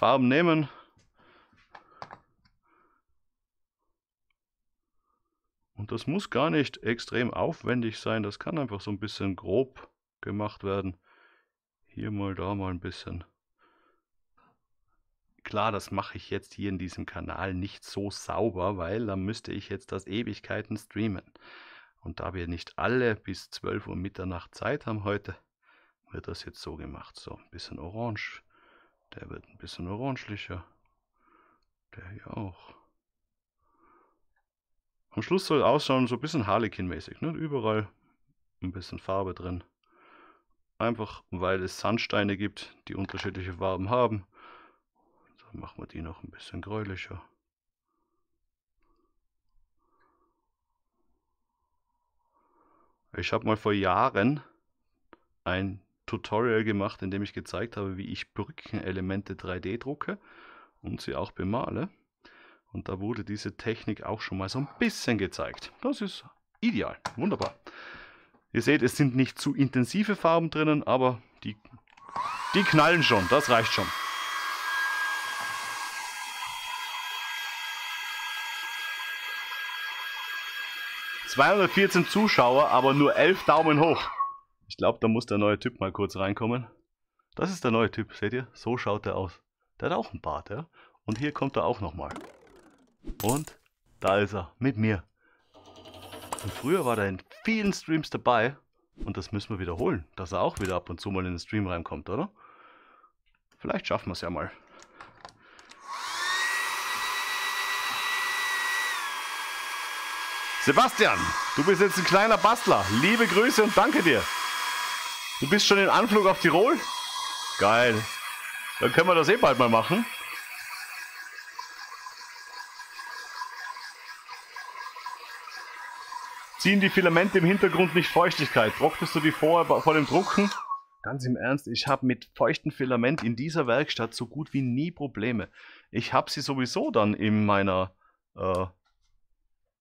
Farben nehmen. Und das muss gar nicht extrem aufwendig sein, das kann einfach so ein bisschen grob gemacht werden. Hier mal, da mal ein bisschen. Klar, das mache ich jetzt hier in diesem Kanal nicht so sauber, weil dann müsste ich jetzt das Ewigkeiten streamen. Und da wir nicht alle bis 12 Uhr Mitternacht Zeit haben heute, wird das jetzt so gemacht. So, ein bisschen orange. Der wird ein bisschen oranglicher. Der hier auch. Am Schluss soll es ausschauen, so ein bisschen Harlequin-mäßig. Ne? Überall ein bisschen Farbe drin. Einfach weil es Sandsteine gibt, die unterschiedliche Farben haben. Dann machen wir die noch ein bisschen gräulicher. Ich habe mal vor Jahren ein Tutorial gemacht, in dem ich gezeigt habe, wie ich Brückenelemente 3D drucke und sie auch bemale. Und da wurde diese Technik auch schon mal so ein bisschen gezeigt. Das ist ideal. Wunderbar. Ihr seht, es sind nicht zu intensive Farben drinnen, aber die, die knallen schon, das reicht schon. ...214 Zuschauer, aber nur 11 Daumen hoch. Ich glaube, da muss der neue Typ mal kurz reinkommen. Das ist der neue Typ, seht ihr? So schaut er aus. Der hat auch einen Bart, ja? Und hier kommt er auch nochmal. Und da ist er, mit mir. Und früher war er in vielen Streams dabei. Und das müssen wir wiederholen, dass er auch wieder ab und zu mal in den Stream reinkommt, oder? Vielleicht schaffen wir es ja mal. Sebastian, du bist jetzt ein kleiner Bastler. Liebe Grüße und danke dir. Du bist schon in Anflug auf Tirol? Geil. Dann können wir das eh bald mal machen. Ziehen die Filamente im Hintergrund nicht Feuchtigkeit? Trocknest du die vorher vor dem Drucken? Ganz im Ernst, ich habe mit feuchten Filament in dieser Werkstatt so gut wie nie Probleme. Ich habe sie sowieso dann in meiner, äh,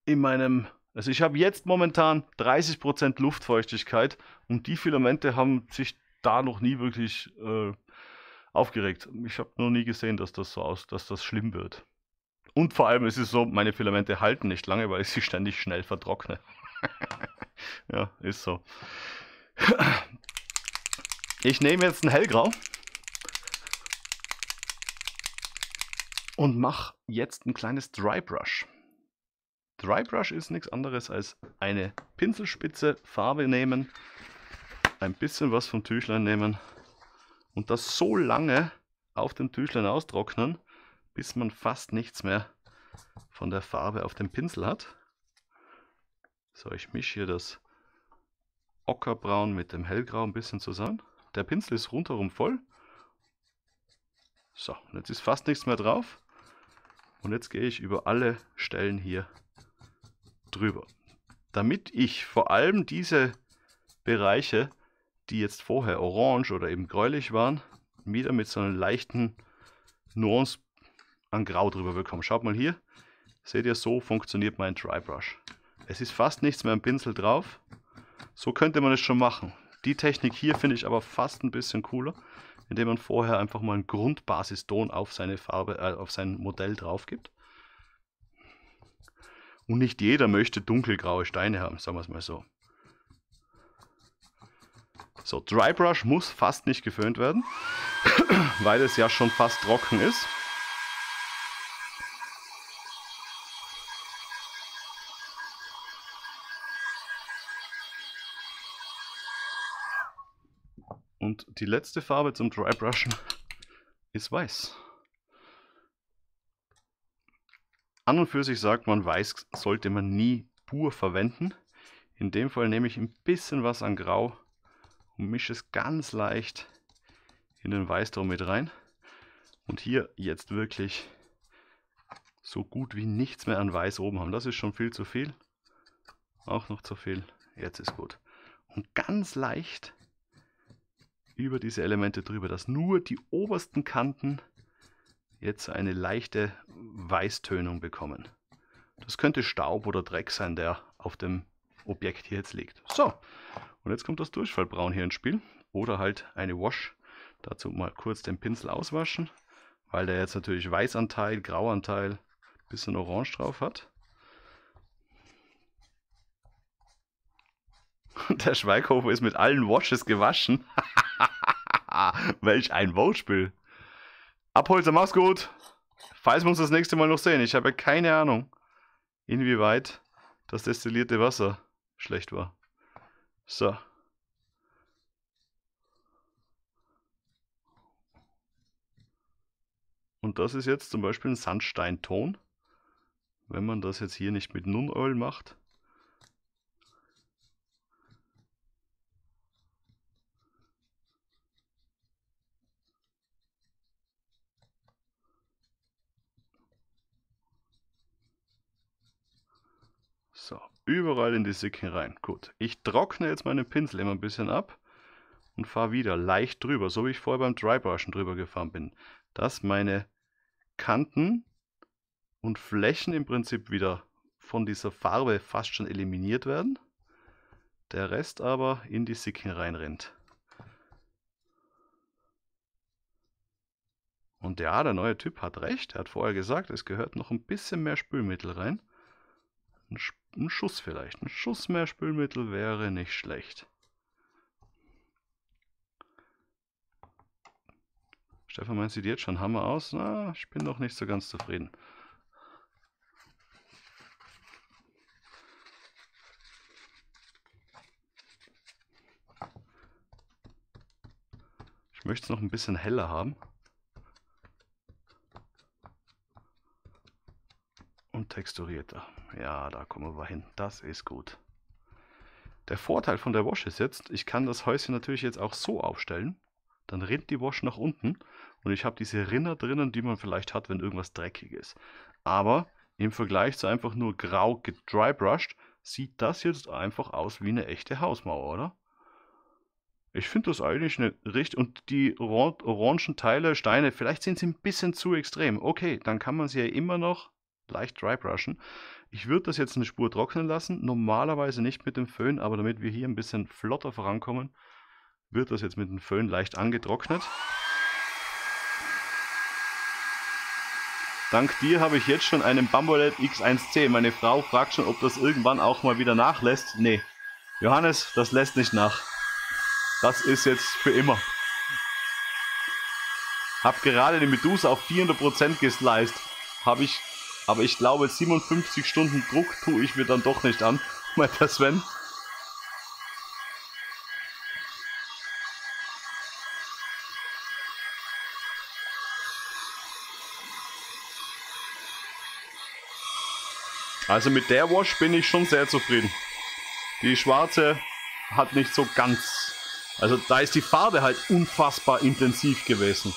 in meinem, also ich habe jetzt momentan 30% Luftfeuchtigkeit und die Filamente haben sich da noch nie wirklich äh, aufgeregt. Ich habe noch nie gesehen, dass das so aus, dass das schlimm wird. Und vor allem ist es so, meine Filamente halten nicht lange, weil ich sie ständig schnell vertrockne. ja, ist so. Ich nehme jetzt ein Hellgrau. Und mache jetzt ein kleines Drybrush. Drybrush ist nichts anderes als eine Pinselspitze, Farbe nehmen, ein bisschen was vom Tüchlein nehmen und das so lange auf dem Tüchlein austrocknen, bis man fast nichts mehr von der Farbe auf dem Pinsel hat. So, ich mische hier das Ockerbraun mit dem Hellgrau ein bisschen zusammen. Der Pinsel ist rundherum voll. So, jetzt ist fast nichts mehr drauf. Und jetzt gehe ich über alle Stellen hier drüber. Damit ich vor allem diese Bereiche, die jetzt vorher orange oder eben gräulich waren, wieder mit so einer leichten Nuance an Grau drüber bekomme. Schaut mal hier, seht ihr, so funktioniert mein Drybrush. Brush. Es ist fast nichts mehr im Pinsel drauf. So könnte man es schon machen. Die Technik hier finde ich aber fast ein bisschen cooler, indem man vorher einfach mal einen Grundbasiston auf seine Farbe, äh, auf sein Modell drauf gibt. Und nicht jeder möchte dunkelgraue Steine haben, sagen wir es mal so. So, Drybrush muss fast nicht geföhnt werden, weil es ja schon fast trocken ist. Und die letzte Farbe zum Drybrushen ist weiß. An und für sich sagt man, weiß sollte man nie pur verwenden. In dem Fall nehme ich ein bisschen was an Grau und mische es ganz leicht in den Weißton mit rein. Und hier jetzt wirklich so gut wie nichts mehr an Weiß oben haben. Das ist schon viel zu viel. Auch noch zu viel. Jetzt ist gut. Und ganz leicht über diese Elemente drüber, dass nur die obersten Kanten jetzt eine leichte Weißtönung bekommen. Das könnte Staub oder Dreck sein, der auf dem Objekt hier jetzt liegt. So, und jetzt kommt das Durchfallbraun hier ins Spiel oder halt eine Wash. Dazu mal kurz den Pinsel auswaschen, weil der jetzt natürlich Weißanteil, Grauanteil, bisschen Orange drauf hat. Und der Schweighofer ist mit allen Washes gewaschen. Welch ein Wortspiel. Abholzer, mach's gut. Falls wir uns das nächste Mal noch sehen. Ich habe keine Ahnung, inwieweit das destillierte Wasser schlecht war. So. Und das ist jetzt zum Beispiel ein Sandsteinton. Wenn man das jetzt hier nicht mit Nunnöl macht. So, überall in die Sicken rein. Gut, ich trockne jetzt meinen Pinsel immer ein bisschen ab und fahre wieder leicht drüber, so wie ich vorher beim Drybrushen drüber gefahren bin, dass meine Kanten und Flächen im Prinzip wieder von dieser Farbe fast schon eliminiert werden, der Rest aber in die Sicken reinrennt. Und ja, der neue Typ hat recht, er hat vorher gesagt, es gehört noch ein bisschen mehr Spülmittel rein. Dann ein Schuss vielleicht. Ein Schuss mehr Spülmittel wäre nicht schlecht. Stefan meint, sieht jetzt schon Hammer aus. Na, ich bin noch nicht so ganz zufrieden. Ich möchte es noch ein bisschen heller haben. und texturierter. Ja, da kommen wir hin. Das ist gut. Der Vorteil von der Wash ist jetzt, ich kann das Häuschen natürlich jetzt auch so aufstellen. Dann rinnt die Wash nach unten und ich habe diese Rinner drinnen, die man vielleicht hat, wenn irgendwas dreckig ist. Aber im Vergleich zu einfach nur grau gedrybrushed, sieht das jetzt einfach aus wie eine echte Hausmauer, oder? Ich finde das eigentlich eine richtig. Und die orangen Teile, Steine, vielleicht sind sie ein bisschen zu extrem. Okay, dann kann man sie ja immer noch leicht dry brushen. Ich würde das jetzt eine Spur trocknen lassen, normalerweise nicht mit dem Föhn, aber damit wir hier ein bisschen flotter vorankommen, wird das jetzt mit dem Föhn leicht angetrocknet. Dank dir habe ich jetzt schon einen Bambolet X1C. Meine Frau fragt schon, ob das irgendwann auch mal wieder nachlässt. Nee. Johannes, das lässt nicht nach. Das ist jetzt für immer. Hab gerade die Medusa auf 400% gesliced. Habe ich aber ich glaube, 57 Stunden Druck tue ich mir dann doch nicht an, meint der Sven. Also mit der Wash bin ich schon sehr zufrieden. Die schwarze hat nicht so ganz. Also da ist die Farbe halt unfassbar intensiv gewesen.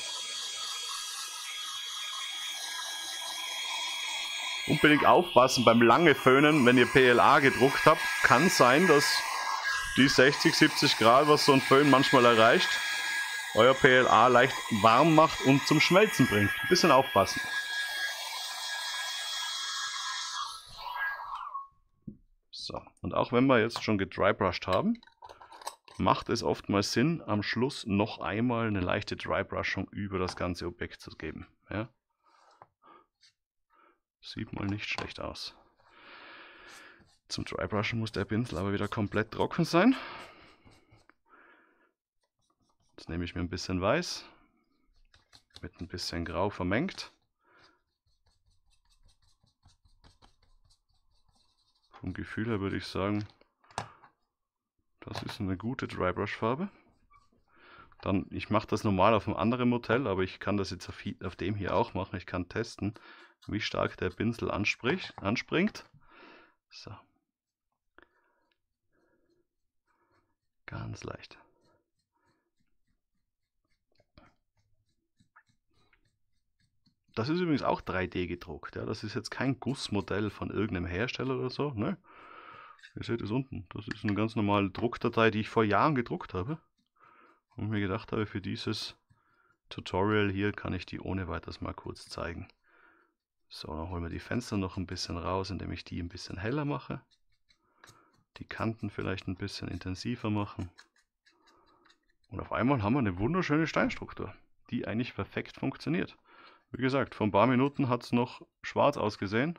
unbedingt aufpassen beim lange Föhnen, wenn ihr PLA gedruckt habt. Kann sein, dass die 60, 70 Grad, was so ein Föhn manchmal erreicht, euer PLA leicht warm macht und zum Schmelzen bringt. Ein bisschen aufpassen. So, und auch wenn wir jetzt schon gedrybrushed haben, macht es oftmals Sinn, am Schluss noch einmal eine leichte Drybrushung über das ganze Objekt zu geben. Ja? Sieht mal nicht schlecht aus. Zum Drybrushen muss der Pinsel aber wieder komplett trocken sein. Jetzt nehme ich mir ein bisschen Weiß mit ein bisschen Grau vermengt. Vom Gefühl her würde ich sagen, das ist eine gute Drybrush-Farbe. Dann, ich mache das normal auf einem anderen Modell, aber ich kann das jetzt auf, auf dem hier auch machen. Ich kann testen wie stark der Pinsel anspringt. So. Ganz leicht. Das ist übrigens auch 3D gedruckt. Ja? Das ist jetzt kein Gussmodell von irgendeinem Hersteller oder so. Ne? Ihr seht es unten. Das ist eine ganz normale Druckdatei, die ich vor Jahren gedruckt habe. Und mir gedacht habe, für dieses Tutorial hier kann ich die ohne weiteres mal kurz zeigen. So, dann holen wir die Fenster noch ein bisschen raus, indem ich die ein bisschen heller mache. Die Kanten vielleicht ein bisschen intensiver machen. Und auf einmal haben wir eine wunderschöne Steinstruktur, die eigentlich perfekt funktioniert. Wie gesagt, vor ein paar Minuten hat es noch schwarz ausgesehen.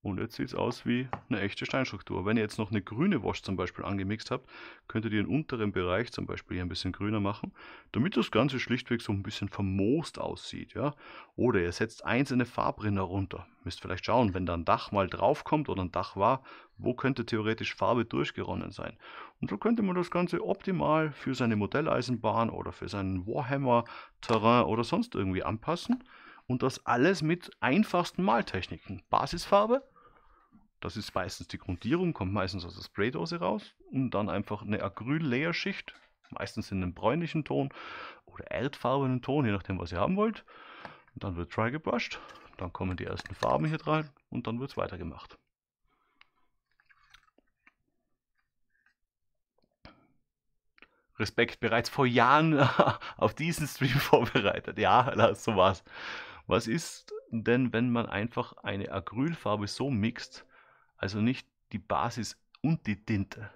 Und jetzt sieht es aus wie eine echte Steinstruktur. Wenn ihr jetzt noch eine grüne Wash zum Beispiel angemixt habt, könntet ihr den unteren Bereich zum Beispiel hier ein bisschen grüner machen, damit das Ganze schlichtweg so ein bisschen vermoost aussieht. ja. Oder ihr setzt einzelne Farbrinner runter. Müsst vielleicht schauen, wenn da ein Dach mal draufkommt oder ein Dach war, wo könnte theoretisch Farbe durchgeronnen sein. Und so könnte man das Ganze optimal für seine Modelleisenbahn oder für seinen Warhammer-Terrain oder sonst irgendwie anpassen. Und das alles mit einfachsten Maltechniken. Basisfarbe, das ist meistens die Grundierung, kommt meistens aus der Spraydose raus und dann einfach eine Acryl-Layerschicht, meistens in einem bräunlichen Ton oder erdfarbenen Ton, je nachdem, was ihr haben wollt. Und dann wird dry gebrushed, dann kommen die ersten Farben hier rein und dann wird es weitergemacht. Respekt, bereits vor Jahren auf diesen Stream vorbereitet. Ja, Lars, so war's. Was ist denn, wenn man einfach eine Acrylfarbe so mixt, also nicht die Basis und die Tinte.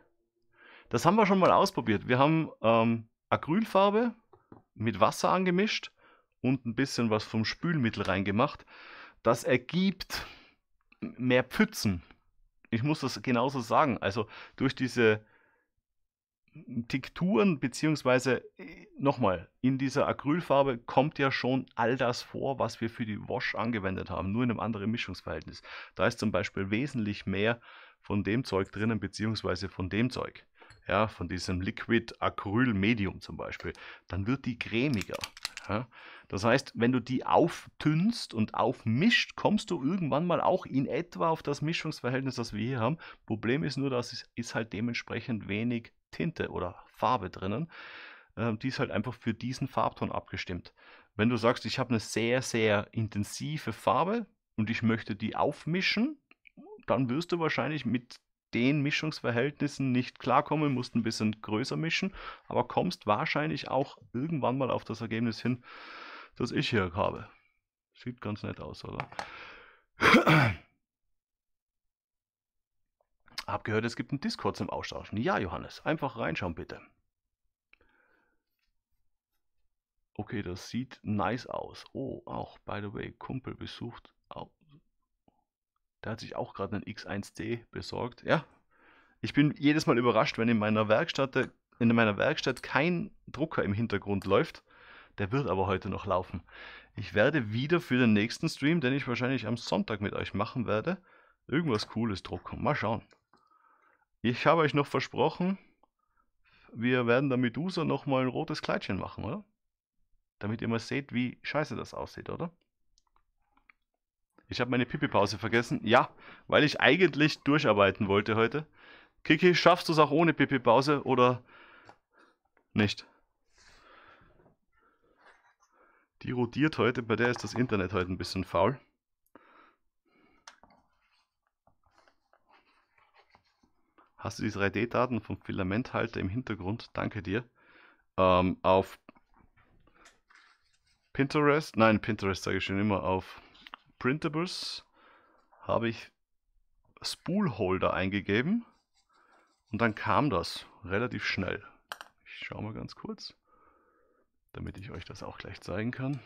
Das haben wir schon mal ausprobiert. Wir haben ähm, Acrylfarbe mit Wasser angemischt und ein bisschen was vom Spülmittel reingemacht. Das ergibt mehr Pfützen. Ich muss das genauso sagen. Also durch diese Tikturen, beziehungsweise äh, nochmal, in dieser Acrylfarbe kommt ja schon all das vor, was wir für die Wash angewendet haben, nur in einem anderen Mischungsverhältnis. Da ist zum Beispiel wesentlich mehr von dem Zeug drinnen, beziehungsweise von dem Zeug. Ja, von diesem Liquid Acryl Medium zum Beispiel. Dann wird die cremiger. Ja? Das heißt, wenn du die auftünnst und aufmischt, kommst du irgendwann mal auch in etwa auf das Mischungsverhältnis, das wir hier haben. Problem ist nur, dass es ist halt dementsprechend wenig Tinte oder Farbe drinnen. Ähm, die ist halt einfach für diesen Farbton abgestimmt. Wenn du sagst, ich habe eine sehr, sehr intensive Farbe und ich möchte die aufmischen, dann wirst du wahrscheinlich mit den Mischungsverhältnissen nicht klarkommen, musst ein bisschen größer mischen, aber kommst wahrscheinlich auch irgendwann mal auf das Ergebnis hin, das ich hier habe. Sieht ganz nett aus, oder? Hab gehört, es gibt einen Discord zum Austauschen. Ja, Johannes, einfach reinschauen bitte. Okay, das sieht nice aus. Oh, auch, by the way, Kumpel besucht. Oh, der hat sich auch gerade einen X1D besorgt. Ja, ich bin jedes Mal überrascht, wenn in meiner Werkstatt, in meiner Werkstatt kein Drucker im Hintergrund läuft. Der wird aber heute noch laufen. Ich werde wieder für den nächsten Stream, den ich wahrscheinlich am Sonntag mit euch machen werde, irgendwas Cooles drucken. Mal schauen. Ich habe euch noch versprochen, wir werden der Medusa nochmal ein rotes Kleidchen machen, oder? Damit ihr mal seht, wie scheiße das aussieht, oder? Ich habe meine Pipi-Pause vergessen. Ja, weil ich eigentlich durcharbeiten wollte heute. Kiki, schaffst du es auch ohne Pipi-Pause oder nicht? Die rotiert heute, bei der ist das Internet heute ein bisschen faul. hast du die 3D-Daten vom Filamenthalter im Hintergrund, danke dir, ähm, auf Pinterest, nein, Pinterest sage ich schon immer, auf Printables habe ich Spoolholder eingegeben und dann kam das relativ schnell. Ich schaue mal ganz kurz, damit ich euch das auch gleich zeigen kann.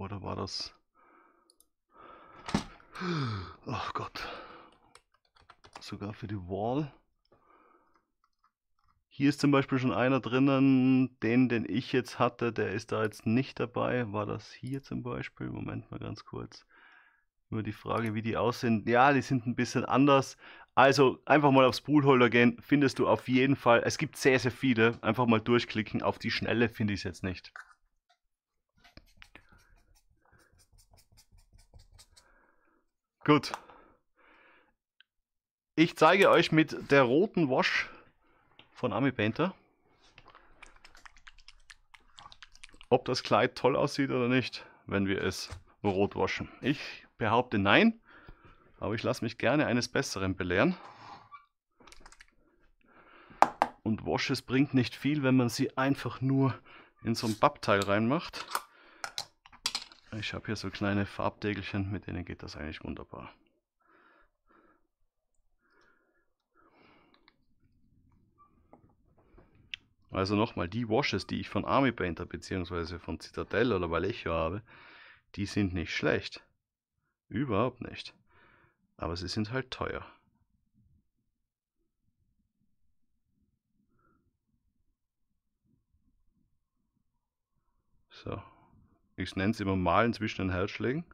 Oder war das... Ach Gott. Sogar für die Wall. Hier ist zum Beispiel schon einer drinnen, den, den ich jetzt hatte, der ist da jetzt nicht dabei. War das hier zum Beispiel? Moment mal ganz kurz. Nur die Frage, wie die aussehen. Ja, die sind ein bisschen anders. Also einfach mal aufs Poolholder gehen, findest du auf jeden Fall. Es gibt sehr, sehr viele. Einfach mal durchklicken. Auf die Schnelle finde ich es jetzt nicht. Gut. Ich zeige euch mit der roten Wash von Army Painter, ob das Kleid toll aussieht oder nicht, wenn wir es rot waschen. Ich behaupte nein, aber ich lasse mich gerne eines Besseren belehren. Und Washes bringt nicht viel, wenn man sie einfach nur in so ein Pappteil reinmacht. Ich habe hier so kleine Farbdägelchen, mit denen geht das eigentlich wunderbar. Also nochmal, die Washes, die ich von Army Painter bzw. von Citadel oder Vallejo habe, die sind nicht schlecht. Überhaupt nicht. Aber sie sind halt teuer. So, ich nenne es immer Malen zwischen den Herzschlägen.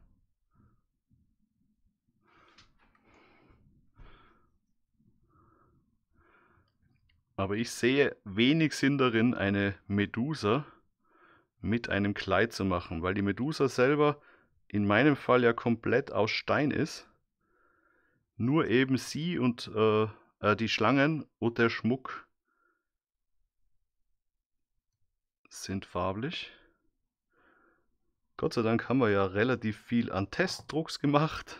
Aber ich sehe wenig Sinn darin, eine Medusa mit einem Kleid zu machen, weil die Medusa selber in meinem Fall ja komplett aus Stein ist. Nur eben sie und äh, äh die Schlangen und der Schmuck sind farblich. Gott sei Dank haben wir ja relativ viel an Testdrucks gemacht.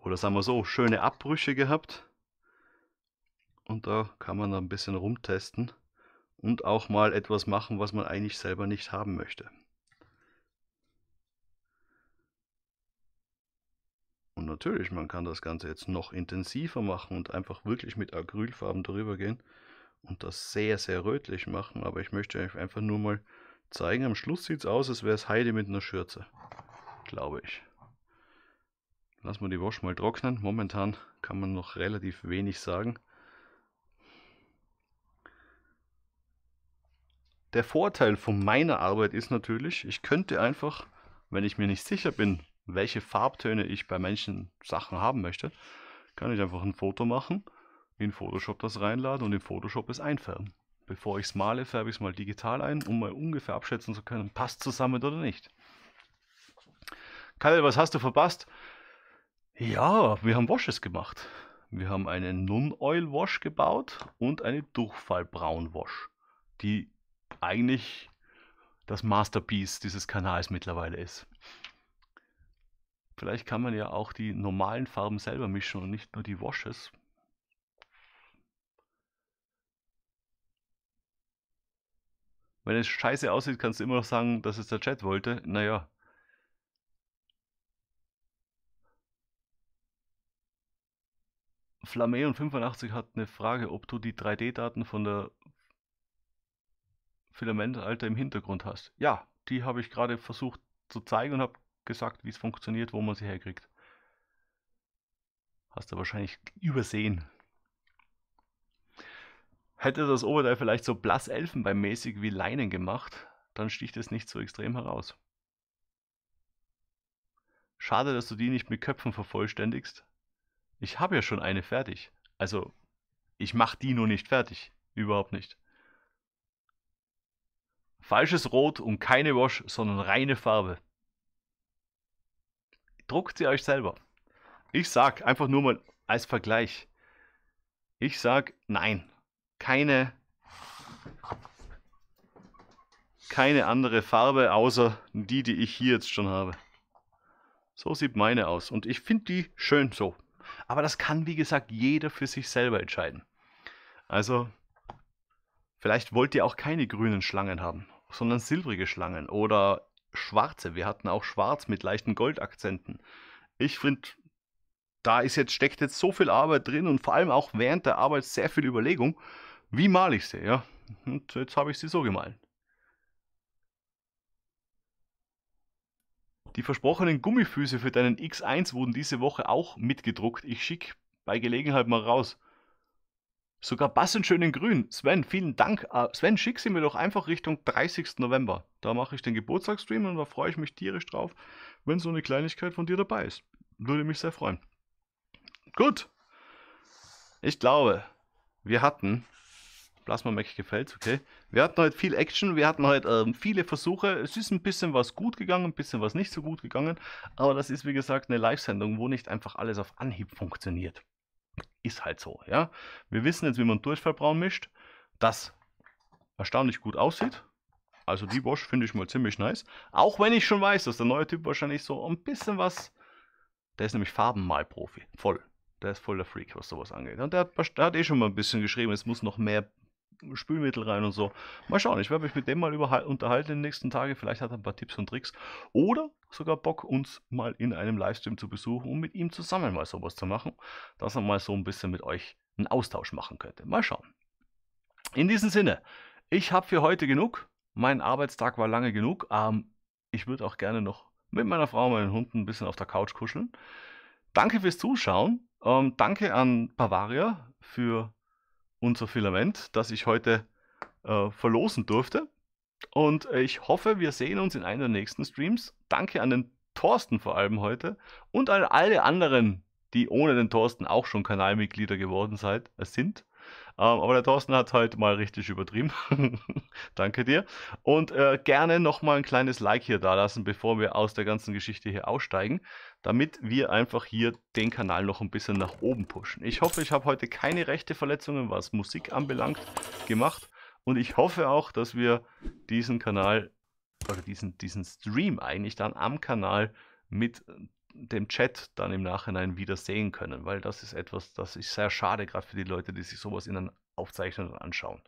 Oder sagen wir so, schöne Abbrüche gehabt. Und da kann man ein bisschen rumtesten und auch mal etwas machen, was man eigentlich selber nicht haben möchte. Und natürlich, man kann das Ganze jetzt noch intensiver machen und einfach wirklich mit Acrylfarben drüber gehen und das sehr, sehr rötlich machen. Aber ich möchte einfach nur mal zeigen. Am Schluss sieht es aus, als wäre es Heidi mit einer Schürze. Glaube ich. Lassen wir die Wash mal trocknen. Momentan kann man noch relativ wenig sagen. Der Vorteil von meiner Arbeit ist natürlich, ich könnte einfach, wenn ich mir nicht sicher bin, welche Farbtöne ich bei manchen Sachen haben möchte, kann ich einfach ein Foto machen, in Photoshop das reinladen und in Photoshop es einfärben bevor ich es male, färbe ich es mal digital ein, um mal ungefähr abschätzen zu können, passt zusammen oder nicht. Kalle, was hast du verpasst? Ja, wir haben Washes gemacht. Wir haben eine Nun-Oil-Wash gebaut und eine Durchfall-Braun-Wash, die eigentlich das Masterpiece dieses Kanals mittlerweile ist. Vielleicht kann man ja auch die normalen Farben selber mischen und nicht nur die Washes. Wenn es scheiße aussieht, kannst du immer noch sagen, dass es der Chat wollte. Naja. Flameon85 hat eine Frage, ob du die 3D-Daten von der Filamentalter im Hintergrund hast. Ja, die habe ich gerade versucht zu zeigen und habe gesagt, wie es funktioniert, wo man sie herkriegt. Hast du wahrscheinlich übersehen. Hätte das Oberteil vielleicht so blass elfenbeinmäßig wie Leinen gemacht, dann sticht es nicht so extrem heraus. Schade, dass du die nicht mit Köpfen vervollständigst. Ich habe ja schon eine fertig. Also, ich mache die nur nicht fertig. Überhaupt nicht. Falsches Rot und keine Wash, sondern reine Farbe. Druckt sie euch selber. Ich sag einfach nur mal als Vergleich. Ich sag nein keine, keine andere Farbe, außer die, die ich hier jetzt schon habe. So sieht meine aus. Und ich finde die schön so. Aber das kann, wie gesagt, jeder für sich selber entscheiden. Also, vielleicht wollt ihr auch keine grünen Schlangen haben, sondern silbrige Schlangen oder schwarze. Wir hatten auch schwarz mit leichten Goldakzenten. Ich finde, da ist jetzt, steckt jetzt so viel Arbeit drin und vor allem auch während der Arbeit sehr viel Überlegung. Wie male ich sie, ja? Und jetzt habe ich sie so gemalt. Die versprochenen Gummifüße für deinen X1 wurden diese Woche auch mitgedruckt. Ich schicke bei Gelegenheit mal raus. Sogar passend schön in grün. Sven, vielen Dank. Uh, Sven, schick sie mir doch einfach Richtung 30. November. Da mache ich den Geburtstagsstream und da freue ich mich tierisch drauf, wenn so eine Kleinigkeit von dir dabei ist. Würde mich sehr freuen. Gut. Ich glaube, wir hatten Plasma Mac gefällt, okay. Wir hatten heute viel Action, wir hatten heute ähm, viele Versuche. Es ist ein bisschen was gut gegangen, ein bisschen was nicht so gut gegangen. Aber das ist, wie gesagt, eine Live-Sendung, wo nicht einfach alles auf Anhieb funktioniert. Ist halt so, ja. Wir wissen jetzt, wie man Durchfallbraun mischt. Das erstaunlich gut aussieht. Also die Wash finde ich mal ziemlich nice. Auch wenn ich schon weiß, dass der neue Typ wahrscheinlich so ein bisschen was... Der ist nämlich Farbenmalprofi. Voll. Der ist voll der Freak, was sowas angeht. Und der hat, der hat eh schon mal ein bisschen geschrieben, es muss noch mehr Spülmittel rein und so. Mal schauen, ich werde mich mit dem mal unterhalten in den nächsten Tagen. Vielleicht hat er ein paar Tipps und Tricks oder sogar Bock, uns mal in einem Livestream zu besuchen und mit ihm zusammen mal sowas zu machen, dass er mal so ein bisschen mit euch einen Austausch machen könnte. Mal schauen. In diesem Sinne, ich habe für heute genug. Mein Arbeitstag war lange genug. Ähm, ich würde auch gerne noch mit meiner Frau und meinen Hunden ein bisschen auf der Couch kuscheln. Danke fürs Zuschauen. Ähm, danke an Bavaria für unser Filament, das ich heute äh, verlosen durfte. Und äh, ich hoffe, wir sehen uns in einem der nächsten Streams. Danke an den Thorsten vor allem heute und an alle anderen, die ohne den Thorsten auch schon Kanalmitglieder geworden seid, äh, sind. Ähm, aber der Thorsten hat halt mal richtig übertrieben. Danke dir. Und äh, gerne nochmal ein kleines Like hier dalassen, bevor wir aus der ganzen Geschichte hier aussteigen, damit wir einfach hier den Kanal noch ein bisschen nach oben pushen. Ich hoffe, ich habe heute keine rechte Verletzungen, was Musik anbelangt, gemacht. Und ich hoffe auch, dass wir diesen Kanal oder diesen, diesen Stream eigentlich dann am Kanal mit dem Chat dann im Nachhinein wieder sehen können, weil das ist etwas, das ist sehr schade, gerade für die Leute, die sich sowas in den Aufzeichnungen anschauen.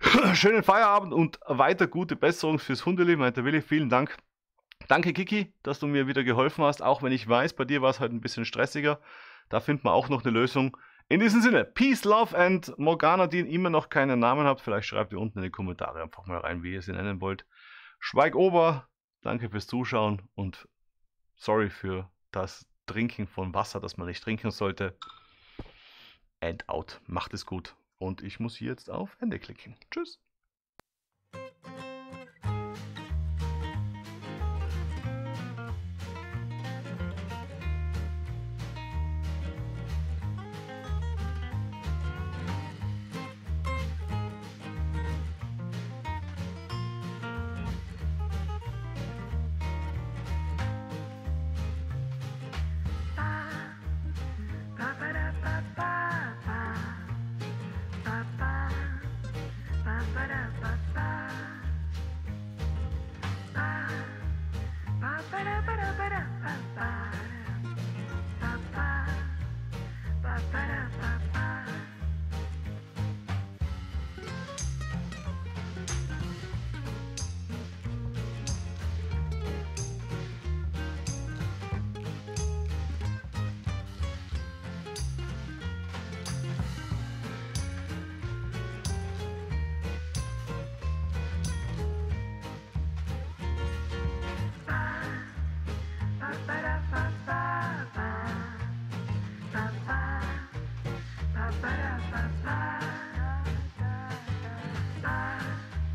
Schönen Feierabend und weiter gute Besserung fürs Hundeleben, meinte Willi. Vielen Dank. Danke, Kiki, dass du mir wieder geholfen hast, auch wenn ich weiß, bei dir war es heute halt ein bisschen stressiger. Da findet man auch noch eine Lösung. In diesem Sinne, Peace, Love and Morgana, die immer noch keinen Namen habt, vielleicht schreibt ihr unten in die Kommentare einfach mal rein, wie ihr sie nennen wollt. Schweig Ober, danke fürs Zuschauen und sorry für das Trinken von Wasser, das man nicht trinken sollte. And out. Macht es gut. Und ich muss hier jetzt auf Ende klicken. Tschüss.